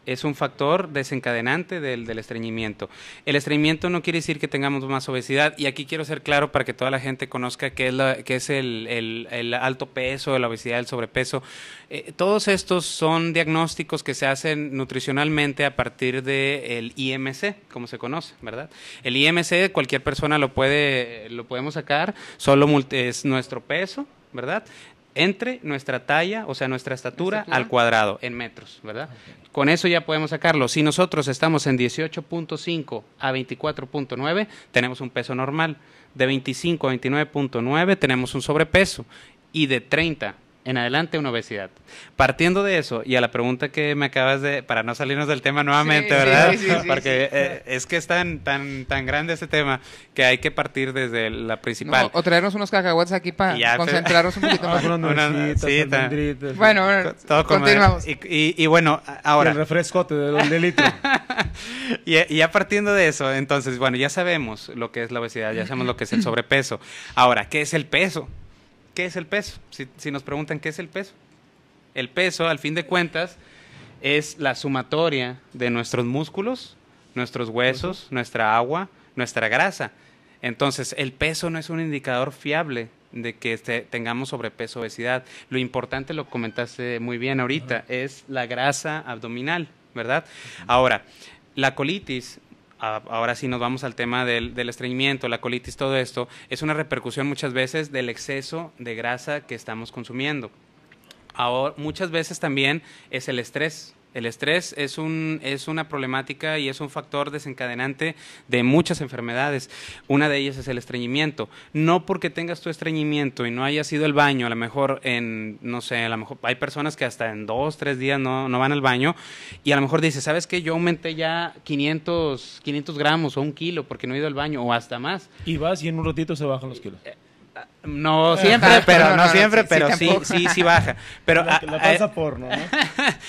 B: es un factor desencadenante del, estreñimiento. El estreñimiento no quiere decir que tengamos más obesidad y aquí quiero ser claro para que toda la gente conozca qué es, es el, alto peso, la obesidad, el sobrepeso. Eh, todos estos son diagnósticos que se hacen nutricionalmente a partir del IMC, como se conoce, ¿verdad? El IMC cualquier persona lo puede, lo podemos sacar, solo es nuestro peso, ¿verdad? entre nuestra talla, o sea, nuestra estatura, al cuadrado, en metros, ¿verdad? Con eso ya podemos sacarlo. Si nosotros estamos en 18.5 a 24.9, tenemos un peso normal. De 25 a 29.9 tenemos un sobrepeso. Y de 30 en adelante una obesidad. Partiendo de eso y a la pregunta que me acabas de, para no salirnos del tema nuevamente, ¿verdad? Sí, sí, Porque eh, es que es tan, tan, tan grande este tema que hay que partir desde la principal. o
A: traernos unos cacahuates aquí para concentrarnos un poquito más. bueno, bueno continuamos.
B: Y, bueno, ahora... el refrescote del y, ya partiendo de eso, entonces, bueno, ya sabemos lo que es la obesidad, ya sabemos lo que es el sobrepeso. Ahora, ¿qué es el peso? ¿qué es el peso? Si, nos preguntan qué es el peso. El peso, al fin de cuentas, es la sumatoria de nuestros músculos, nuestros huesos, nuestra agua, nuestra grasa. Entonces, el peso no es un indicador fiable de que este, tengamos sobrepeso, obesidad. Lo importante, lo comentaste muy bien ahorita, es la grasa abdominal, ¿verdad? Ahora, la colitis ahora sí nos vamos al tema del, estreñimiento, la colitis, todo esto, es una repercusión muchas veces del exceso de grasa que estamos consumiendo. Ahora, muchas veces también es el estrés. El estrés es, un, es una problemática y es un factor desencadenante de muchas enfermedades. Una de ellas es el estreñimiento. No porque tengas tu estreñimiento y no hayas ido al baño, a lo mejor en, no sé, a lo mejor hay personas que hasta en dos, tres días no, van al baño y a lo mejor dice, ¿sabes qué? Yo aumenté ya 500, gramos o un kilo porque no he ido al baño o hasta más. Y vas y en un ratito se bajan los kilos. Eh, no siempre, pero no, siempre, pero sí, sí, sí, baja. Pero la, pasa eh,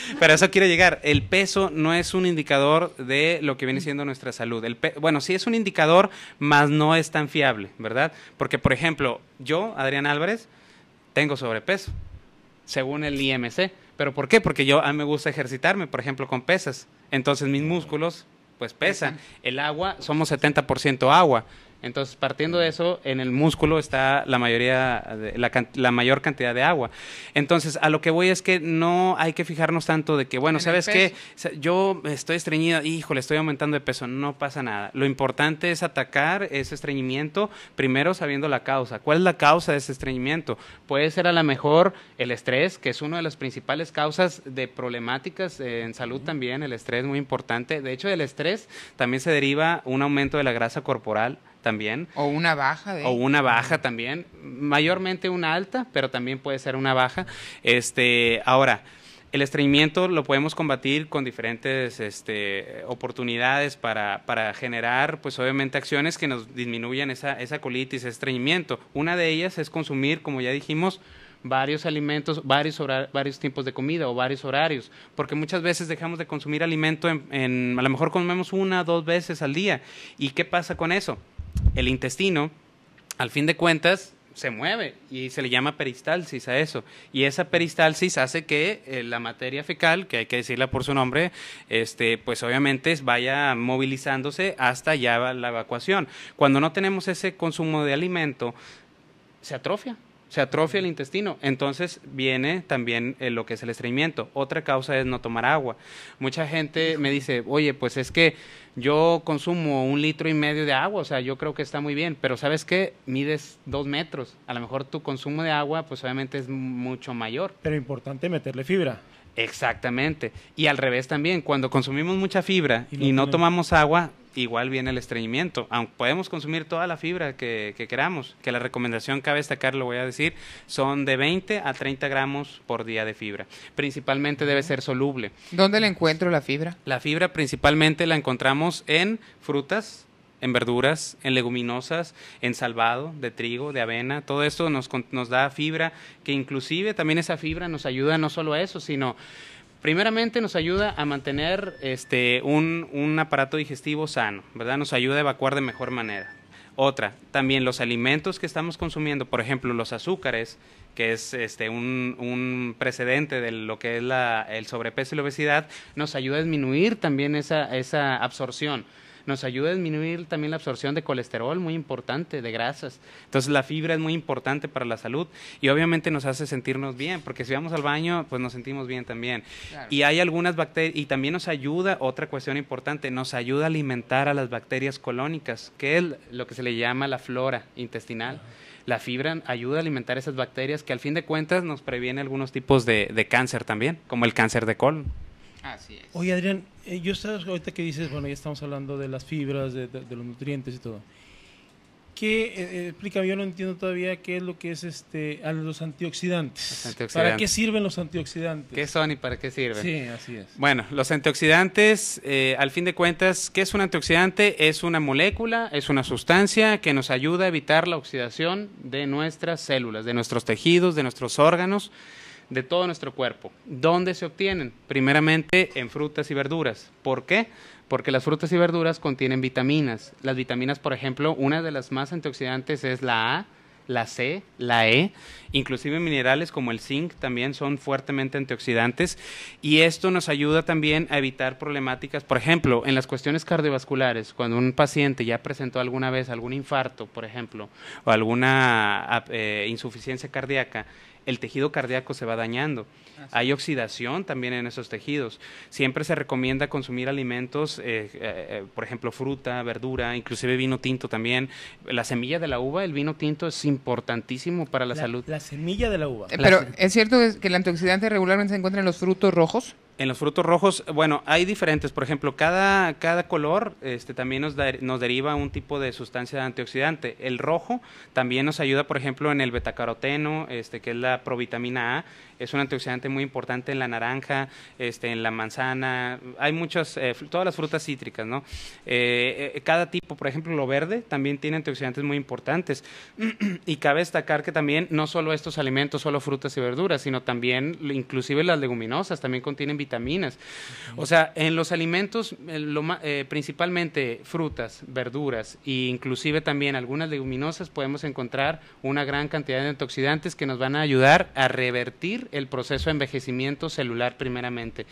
B: pero eso quiere llegar. El peso no es un indicador de lo que viene siendo nuestra salud. El bueno, sí es un indicador, mas no es tan fiable, ¿verdad? Porque, por ejemplo, yo, Adrián Álvarez, tengo sobrepeso, según el IMC. ¿Pero por qué? Porque yo a mí me gusta ejercitarme, por ejemplo, con pesas. Entonces mis músculos, pues pesan. El agua, somos 70% agua. Entonces, partiendo de eso, en el músculo está la, mayoría la, mayor cantidad de agua. Entonces, a lo que voy es que no hay que fijarnos tanto de que, bueno, ¿sabes qué? Yo estoy estreñida, híjole, estoy aumentando de peso, no pasa nada. Lo importante es atacar ese estreñimiento, primero sabiendo la causa. ¿Cuál es la causa de ese estreñimiento? Puede ser a lo mejor el estrés, que es una de las principales causas de problemáticas eh, en salud también, el estrés muy importante. De hecho, el estrés también se deriva un aumento de la grasa corporal también. O
A: una baja. De... O
B: una baja también. Mayormente una alta, pero también puede ser una baja. Este, ahora, el estreñimiento lo podemos combatir con diferentes este, oportunidades para, para, generar, pues obviamente, acciones que nos disminuyan esa, esa colitis, ese estreñimiento. Una de ellas es consumir, como ya dijimos, varios alimentos, varios, horarios, varios tipos de comida o varios horarios, porque muchas veces dejamos de consumir alimento, en, en, a lo mejor comemos una, dos veces al día. ¿Y qué pasa con eso? el intestino, al fin de cuentas, se mueve y se le llama peristalsis a eso. Y esa peristalsis hace que eh, la materia fecal, que hay que decirla por su nombre, este, pues obviamente vaya movilizándose hasta ya la evacuación. Cuando no tenemos ese consumo de alimento, se atrofia se atrofia el intestino. Entonces viene también eh, lo que es el estreñimiento. Otra causa es no tomar agua. Mucha gente me dice, oye, pues es que yo consumo un litro y medio de agua, o sea, yo creo que está muy bien, pero ¿sabes qué? Mides dos metros. A lo mejor tu consumo de agua, pues obviamente es mucho mayor.
C: Pero importante meterle fibra.
B: Exactamente. Y al revés también, cuando consumimos mucha fibra y no tomamos agua, igual viene el estreñimiento. Aunque podemos consumir toda la fibra que, queramos, que la recomendación cabe destacar, lo voy a decir, son de 20 a 30 gramos por día de fibra. Principalmente debe ser soluble.
A: ¿Dónde le encuentro la fibra?
B: La fibra principalmente la encontramos en frutas, en verduras, en leguminosas, en salvado, de trigo, de avena, todo esto nos, nos da fibra, que inclusive también esa fibra nos ayuda no solo a eso, sino Primeramente nos ayuda a mantener este, un, un aparato digestivo sano, ¿verdad? Nos ayuda a evacuar de mejor manera. Otra, también los alimentos que estamos consumiendo, por ejemplo, los azúcares, que es este, un, un precedente de lo que es la, el sobrepeso y la obesidad, nos ayuda a disminuir también esa, esa absorción nos ayuda a disminuir también la absorción de colesterol, muy importante, de grasas. Entonces la fibra es muy importante para la salud y obviamente nos hace sentirnos bien, porque si vamos al baño, pues nos sentimos bien también. Y hay algunas bacterias, y también nos ayuda, otra cuestión importante, nos ayuda a alimentar a las bacterias colónicas, que es lo que se le llama la flora intestinal. la fibra ayuda a alimentar esas bacterias que al fin de cuentas nos previene algunos tipos de, de cáncer también, como el cáncer de colon. Así es. Oye,
C: Adrián, eh, yo sabes ahorita que dices, bueno, ya estamos hablando de las fibras, de, los nutrientes y todo. ¿Qué, eh, eh, explica, yo no entiendo todavía qué es lo que es este, los antioxidantes. los antioxidantes. ¿Para qué sirven los antioxidantes?
B: ¿Qué son y para qué sirven? Sí, así es. Bueno, los antioxidantes, al fin de cuentas, ¿qué es un antioxidante? Es una molécula, es una sustancia que nos ayuda a evitar la oxidación de nuestras células, de nuestros tejidos, de nuestros órganos de todo nuestro cuerpo. ¿Dónde se obtienen? Primeramente en frutas y verduras. ¿Por qué? Porque las frutas y verduras contienen vitaminas. Las vitaminas, por ejemplo, una de las más antioxidantes es la A, la C, la E, inclusive minerales como el zinc también son fuertemente antioxidantes y esto nos ayuda también a evitar problemáticas, por ejemplo, en las cuestiones cardiovasculares, cuando un paciente ya presentó alguna vez algún infarto, por ejemplo, o alguna eh, insuficiencia cardíaca, el tejido cardíaco se va dañando. Hay oxidación también en esos tejidos. Siempre se recomienda consumir alimentos, eh, eh, eh, por ejemplo, fruta, verdura, inclusive vino tinto también. La semilla de la uva, el vino tinto es importantísimo para la, la salud. La
A: semilla de la uva. Pero, ¿es cierto que el antioxidante regularmente se encuentra en los frutos rojos?
B: En los frutos rojos, bueno, hay diferentes. Por ejemplo, cada, cada color este, también nos, nos deriva un tipo de sustancia antioxidante. El rojo también nos ayuda, por ejemplo, en el betacaroteno, este, que es la provitamina A, es un antioxidante muy importante en la naranja, este, en la manzana, hay muchas, eh, todas las frutas cítricas, ¿no? Eh, eh, cada tipo, por ejemplo, lo verde también tiene antioxidantes muy importantes. y cabe destacar que también no solo estos alimentos, solo frutas y verduras, sino también inclusive las leguminosas también contienen vitaminas. O sea, en los alimentos, principalmente frutas, verduras e inclusive también algunas leguminosas, podemos encontrar una gran cantidad de antioxidantes que nos van a ayudar a revertir el proceso de envejecimiento celular primeramente.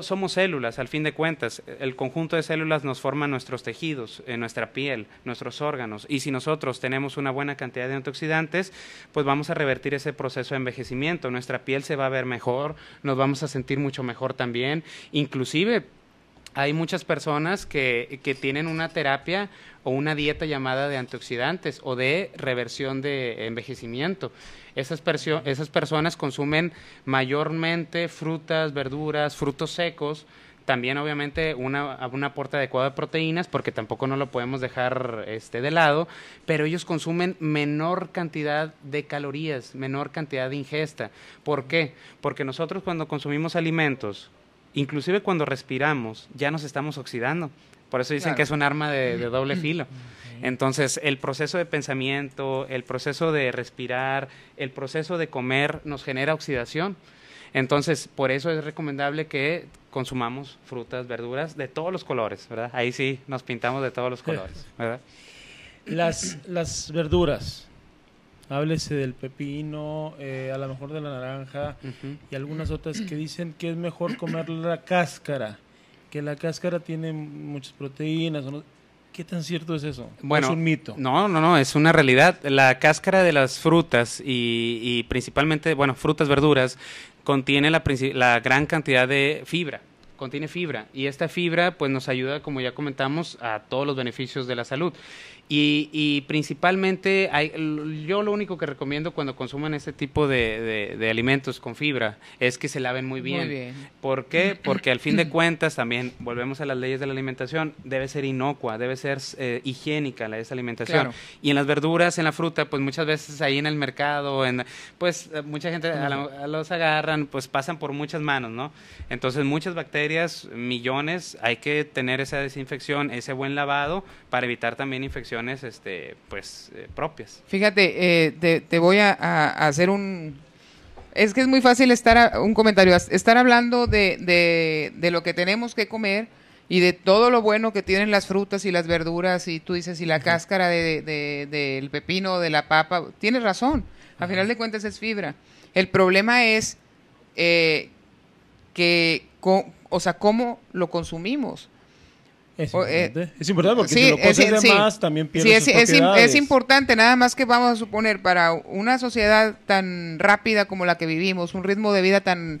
B: somos células, al fin de cuentas, el conjunto de células nos forma nuestros tejidos, eh, nuestra piel, nuestros órganos, y si nosotros tenemos una buena cantidad de antioxidantes, pues vamos a revertir ese proceso de envejecimiento, nuestra piel se va a ver mejor, nos vamos a sentir mucho mejor también, inclusive hay muchas personas que, que, tienen una terapia o una dieta llamada de antioxidantes o de reversión de envejecimiento. Esas, personas consumen mayormente frutas, verduras, frutos secos, también obviamente una, un aporte adecuado de proteínas, porque tampoco no lo podemos dejar este, de lado, pero ellos consumen menor cantidad de calorías, menor cantidad de ingesta. ¿Por qué? Porque nosotros cuando consumimos alimentos Inclusive cuando respiramos, ya nos estamos oxidando. Por eso dicen que es un arma de, doble filo. Entonces, el proceso de pensamiento, el proceso de respirar, el proceso de comer nos genera oxidación. Entonces, por eso es recomendable que consumamos frutas, verduras de todos los colores, ¿verdad? Ahí sí nos pintamos de todos los colores, ¿verdad?
C: Las, las verduras, Háblese del pepino, eh, a lo mejor de la naranja y algunas otras que dicen que es mejor comer la cáscara, que la cáscara tiene muchas proteínas. ¿Qué tan cierto es eso? Bueno, es un
B: mito. No, no, no, es una realidad. La cáscara de las frutas y, y principalmente, bueno, frutas, verduras, contiene la, la gran cantidad de fibra contiene fibra y esta fibra pues nos ayuda como ya comentamos a todos los beneficios de la salud y, principalmente, hay, yo lo único que recomiendo cuando consumen este tipo de, alimentos con fibra es que se laven muy bien. ¿Por qué? Porque al fin de cuentas, también volvemos a las leyes de la alimentación, debe ser inocua, debe ser eh, higiénica la esa alimentación. Y en las verduras, en la fruta, pues muchas veces ahí en el mercado, en, pues eh, mucha gente los agarran, pues pasan por muchas manos, ¿no? Entonces muchas bacterias, millones, hay que tener esa desinfección, ese buen lavado para evitar también infección este, pues, eh, propias.
A: Fíjate, eh, te, voy a, hacer un... Es que es muy fácil estar, un comentario, estar hablando de, lo que tenemos que comer y de todo lo bueno que tienen las frutas y las verduras y tú dices y la cáscara del de, pepino, de la papa, tienes razón, a final de cuentas es fibra. El problema es eh, que, o sea, cómo lo consumimos. Eh, es importante, sí, también es, importante, nada más que vamos a suponer, para una sociedad tan rápida como la que vivimos, un ritmo de vida tan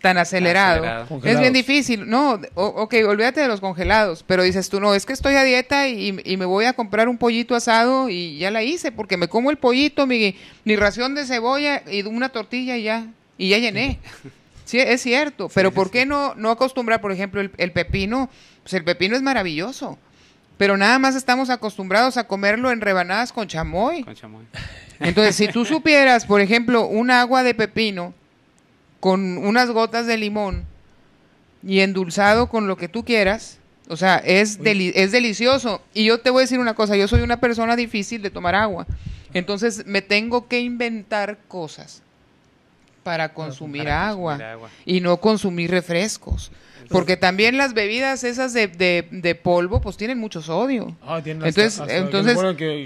A: tan acelerado, es bien difícil, no, ok, olvídate de los congelados, pero dices tú, no, es que estoy a dieta y, y, me voy a comprar un pollito asado y ya la hice, porque me como el pollito, mi, mi ración de cebolla y una tortilla y ya, y ya llené. es cierto, pero ¿por qué no, no acostumbrar, por ejemplo, el, pepino? Pues el pepino es maravilloso, pero nada más estamos acostumbrados a comerlo en rebanadas con chamoy. Con chamoy. Entonces, si tú supieras, por ejemplo, un agua de pepino con unas gotas de limón y endulzado con lo que tú quieras, o sea, es, es delicioso. Y yo te voy a decir una cosa, yo soy una persona difícil de tomar agua, entonces me tengo que inventar cosas pues, para consumir, agua, y no consumir refrescos. porque también las bebidas esas de, polvo pues tienen mucho sodio. Ah, entonces, entonces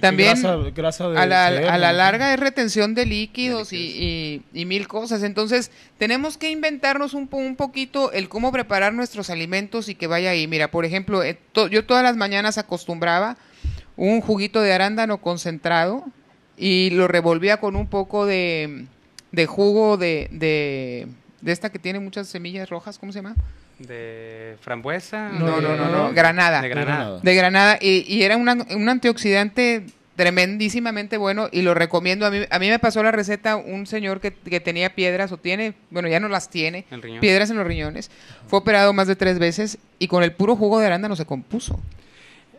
A: también
C: a, la, a, la, larga
A: es retención de líquidos, Y, mil cosas. Entonces tenemos que inventarnos un, un poquito el cómo preparar nuestros alimentos y que vaya ahí. Mira, por ejemplo, eh, yo todas las mañanas acostumbraba un juguito de arándano concentrado y lo revolvía con un poco de de jugo de, de, esta que tiene muchas semillas rojas, ¿cómo se llama?
B: de frambuesa. No, no, no, Granada. De Granada. De
A: Granada. Y, y era un antioxidante tremendísimamente bueno y lo recomiendo. A mí, a mí me pasó la receta un señor que, que tenía piedras o tiene, bueno, ya no las tiene, piedras en los riñones. Fue operado más de tres veces y con el puro jugo de arándano se compuso.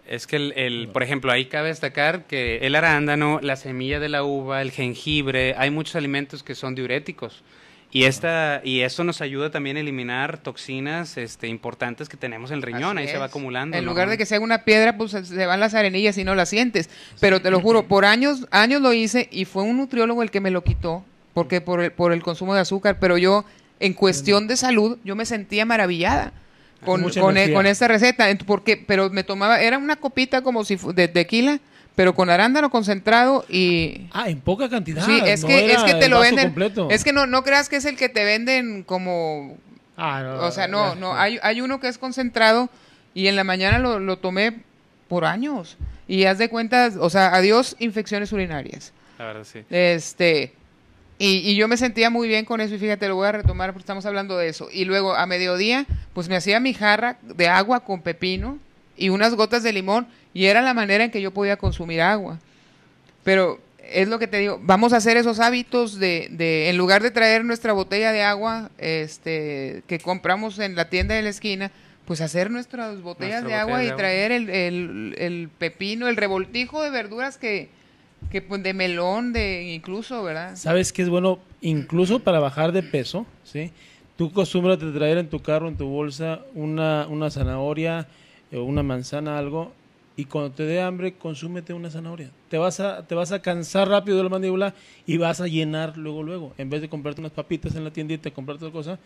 B: Es que, el, por ejemplo, ahí cabe destacar que el arándano, la semilla de la uva, el jengibre, hay muchos alimentos que son diuréticos. Y, esta, y eso nos ayuda también a eliminar toxinas este, importantes que tenemos en el riñón, ahí se va acumulando. En lugar de que sea
A: una piedra, pues se van las arenillas y no las sientes. Pero te lo juro, por años, años lo hice y fue un nutriólogo el que me lo quitó, porque por el, por el consumo de azúcar, pero yo, en cuestión de salud, yo me sentía maravillada con, con, e-, receta, porque, pero me tomaba, era una copita como si de tequila, pero con arándano concentrado y ah en poca cantidad es que es que te lo venden es que no no creas que es el que te venden como ah, no, o sea no no hay, hay uno que es concentrado y en la mañana lo, tomé por años y haz de cuentas o sea adiós infecciones urinarias la verdad sí este y, yo me sentía muy bien con eso y fíjate, lo voy a retomar porque estamos hablando de eso. Y luego a mediodía, pues me hacía mi jarra de agua con pepino y unas gotas de limón y era la manera en que yo podía consumir agua. Pero es lo que te digo, vamos a hacer esos hábitos de, de en lugar de traer nuestra botella de agua este, que compramos en la tienda de la esquina, pues hacer nuestras botellas de agua y traer el, el, el pepino, el revoltijo de verduras que que pues, de melón, de incluso, ¿verdad? ¿Sabes que es bueno?
C: Incluso para bajar de peso, ¿sí? Tú costúmbrate de traer en tu carro, en tu bolsa, una, una zanahoria o eh, una manzana, algo, y cuando te dé hambre, consúmete una zanahoria. Te vas a, te vas a cansar rápido de la mandíbula y vas a llenar luego, luego. En vez de comprarte unas papitas en la tiendita, comprarte otra cosa,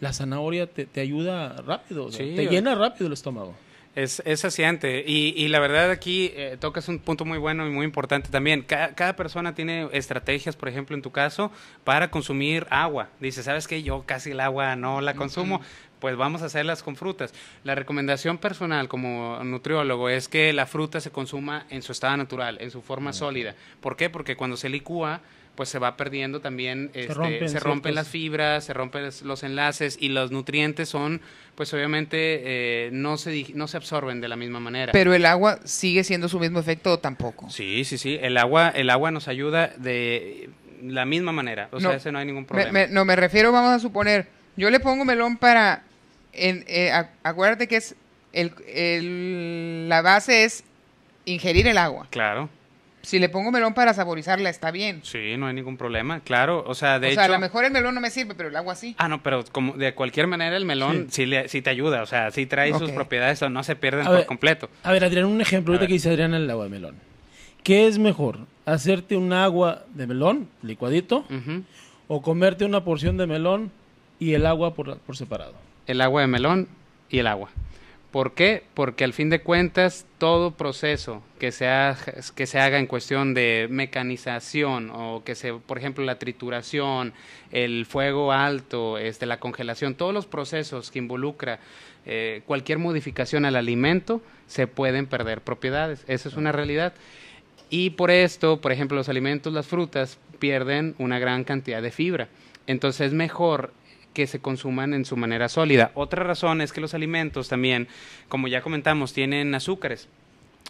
C: la zanahoria te, ayuda rápido, te llena rápido el estómago.
B: Es, saciante. Y, la verdad aquí eh, tocas un punto muy bueno y muy importante también. Cada, persona tiene estrategias, por ejemplo, en tu caso, para consumir agua. Dice, ¿sabes qué? Yo casi el agua no la consumo. Pues vamos a hacerlas con frutas. La recomendación personal como nutriólogo es que la fruta se consuma en su estado natural, en su forma sólida. ¿Por qué? Porque cuando se licúa, pues se va perdiendo también, se, este, rompen, las fibras, se rompen los enlaces y los nutrientes son, pues obviamente eh, no, se, no se absorben de la misma manera. Pero
A: el agua sigue siendo su mismo efecto tampoco.
B: Sí, sí, sí, el agua, el agua nos ayuda de la misma manera, o no, sea, ese no hay ningún problema.
A: no, me refiero, vamos a suponer, yo le pongo melón para, eh, acuérdate que es, el, el, la base es ingerir el agua. Claro si le pongo melón para saborizarla, está bien.
B: Sí, no hay ningún problema, claro. O sea, de hecho. O sea, a lo
A: mejor el melón no me sirve, pero el agua sí. Ah,
B: no, pero como de cualquier manera el melón sí, le, te ayuda. O sea, sí trae sus propiedades o no se pierden por completo.
C: A ver, Adrián, un ejemplo. ahorita que dice Adrián el agua de melón. ¿Qué es mejor? ¿Hacerte un agua de melón, licuadito? ¿O comerte una porción de melón y el agua por, por separado?
B: El agua de melón y el agua. ¿Por qué? Porque al fin de cuentas todo proceso que se, haga, en cuestión de mecanización o que se, por ejemplo, la trituración, el fuego alto, este, la congelación, todos los procesos que involucra eh, cualquier modificación al alimento, se pueden perder propiedades. Esa es una realidad. Y por esto, por ejemplo, los alimentos, las frutas, pierden una gran cantidad de fibra. Entonces es mejor que se consuman en su manera sólida. Otra razón es que los alimentos también, como ya comentamos, tienen azúcares.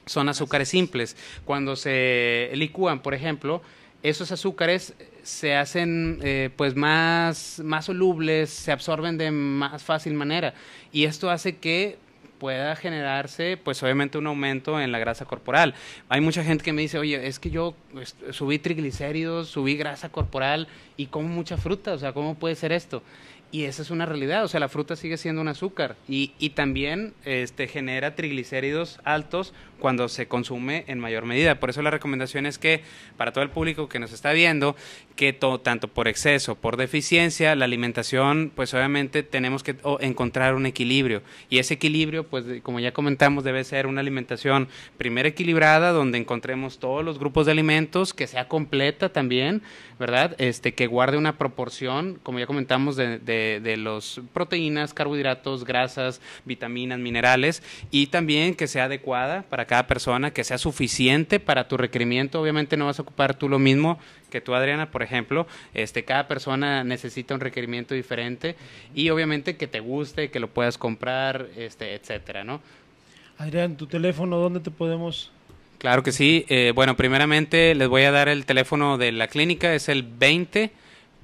B: Son azúcares simples. Cuando se licúan, por ejemplo, esos azúcares se hacen eh, pues más, más solubles, se absorben de más fácil manera. Y esto hace que pueda generarse, pues obviamente un aumento en la grasa corporal. Hay mucha gente que me dice, oye, es que yo pues, subí triglicéridos, subí grasa corporal y como mucha fruta, o sea, ¿cómo puede ser esto? Y esa es una realidad, o sea, la fruta sigue siendo un azúcar y, y también este, genera triglicéridos altos cuando se consume en mayor medida. Por eso la recomendación es que para todo el público que nos está viendo, que todo, tanto por exceso, por deficiencia, la alimentación, pues obviamente tenemos que encontrar un equilibrio. Y ese equilibrio, pues como ya comentamos, debe ser una alimentación primero equilibrada, donde encontremos todos los grupos de alimentos, que sea completa también, ¿verdad? Este, que guarde una proporción, como ya comentamos, de, de, de los proteínas, carbohidratos, grasas, vitaminas, minerales, y también que sea adecuada para cada persona, que sea suficiente para tu requerimiento. Obviamente no vas a ocupar tú lo mismo que tú, Adriana, por ejemplo. Este, cada persona necesita un requerimiento diferente y obviamente que te guste, que lo puedas comprar, este, etcétera, ¿no?
C: Adrián, tu teléfono, ¿dónde te podemos...?
B: Claro que sí. Eh, bueno, primeramente les voy a dar el teléfono de la clínica, es el 20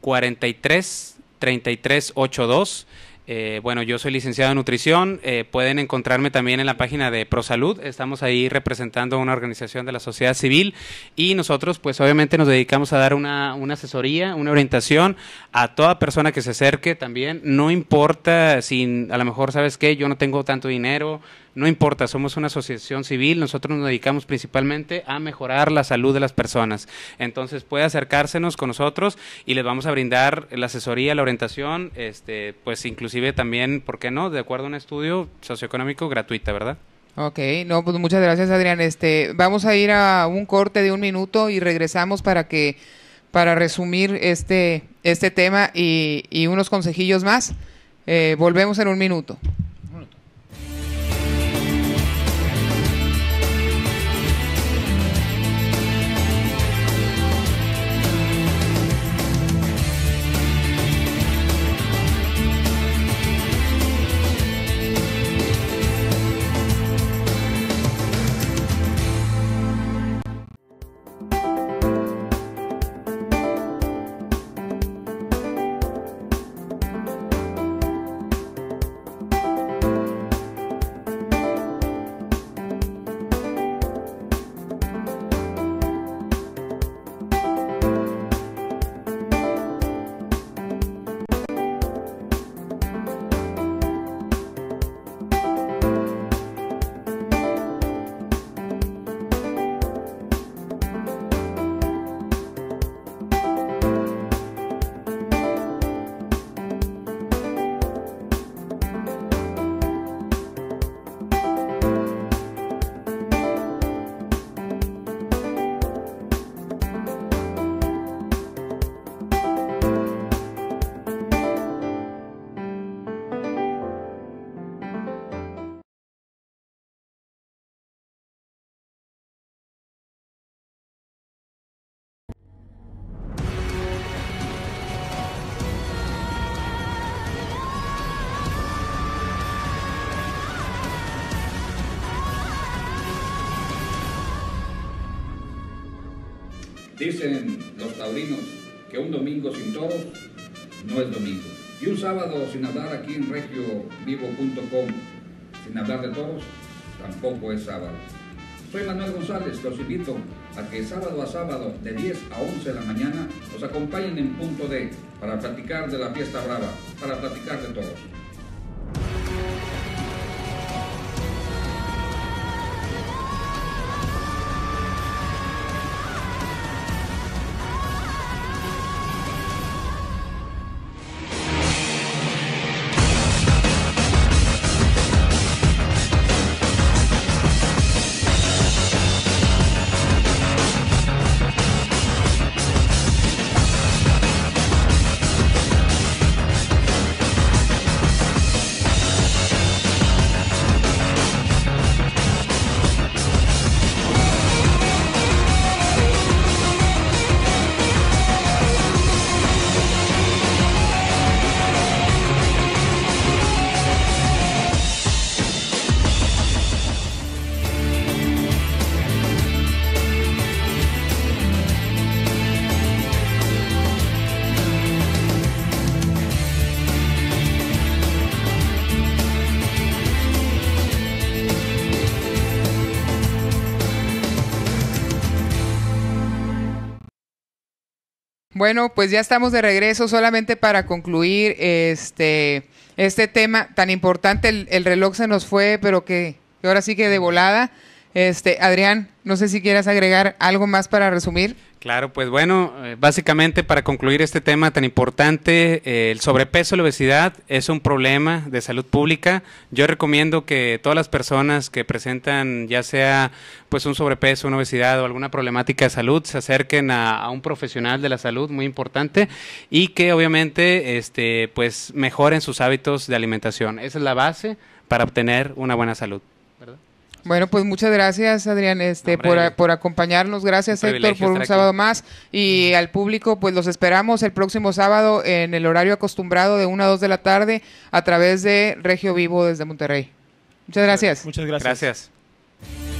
B: 43 3382 eh, bueno, yo soy licenciado en nutrición. Eh, pueden encontrarme también en la página de ProSalud. Estamos ahí representando una organización de la sociedad civil y nosotros, pues obviamente, nos dedicamos a dar una, una asesoría, una orientación a toda persona que se acerque también. No importa si a lo mejor sabes que yo no tengo tanto dinero, no importa, somos una asociación civil, nosotros nos dedicamos principalmente a mejorar la salud de las personas. Entonces puede acercársenos con nosotros y les vamos a brindar la asesoría, la orientación, este, pues inclusive también, ¿por qué no? De acuerdo a un estudio socioeconómico gratuita, ¿verdad?
A: Ok, no, pues muchas gracias Adrián. Este, vamos a ir a un corte de un minuto y regresamos para que, para resumir este, este tema y, unos consejillos más. Eh, volvemos en un minuto. Dicen los taurinos que un domingo sin toros no es domingo. Y un sábado sin hablar aquí en regiovivo.com, sin hablar de todos tampoco es sábado. Soy Manuel González, los invito a que sábado a sábado de 10 a 11 de la mañana nos acompañen en punto D para platicar de la fiesta brava, para platicar de todos. Bueno, pues ya estamos de regreso. Solamente para concluir este, este tema tan importante, el, reloj se nos fue, pero que, ahora sí que de volada. Este, Adrián, no sé si quieras agregar algo más para resumir.
B: Claro, pues bueno, eh, básicamente para concluir este tema tan importante, eh, el sobrepeso y la obesidad es un problema de salud pública. Yo recomiendo que todas las personas que presentan ya sea pues un sobrepeso, una obesidad o alguna problemática de salud se acerquen a, a un profesional de la salud muy importante y que obviamente este pues mejoren sus hábitos de alimentación. Esa es la base para obtener una buena salud.
A: Bueno, pues muchas gracias, Adrián, este, por, acompañarnos. Gracias, Héctor, por un sábado más. Y al público, pues los esperamos el próximo sábado en el horario acostumbrado de 1 a 2 de la tarde a través de Regio Vivo desde Monterrey. Muchas gracias. Muchas gracias. Gracias.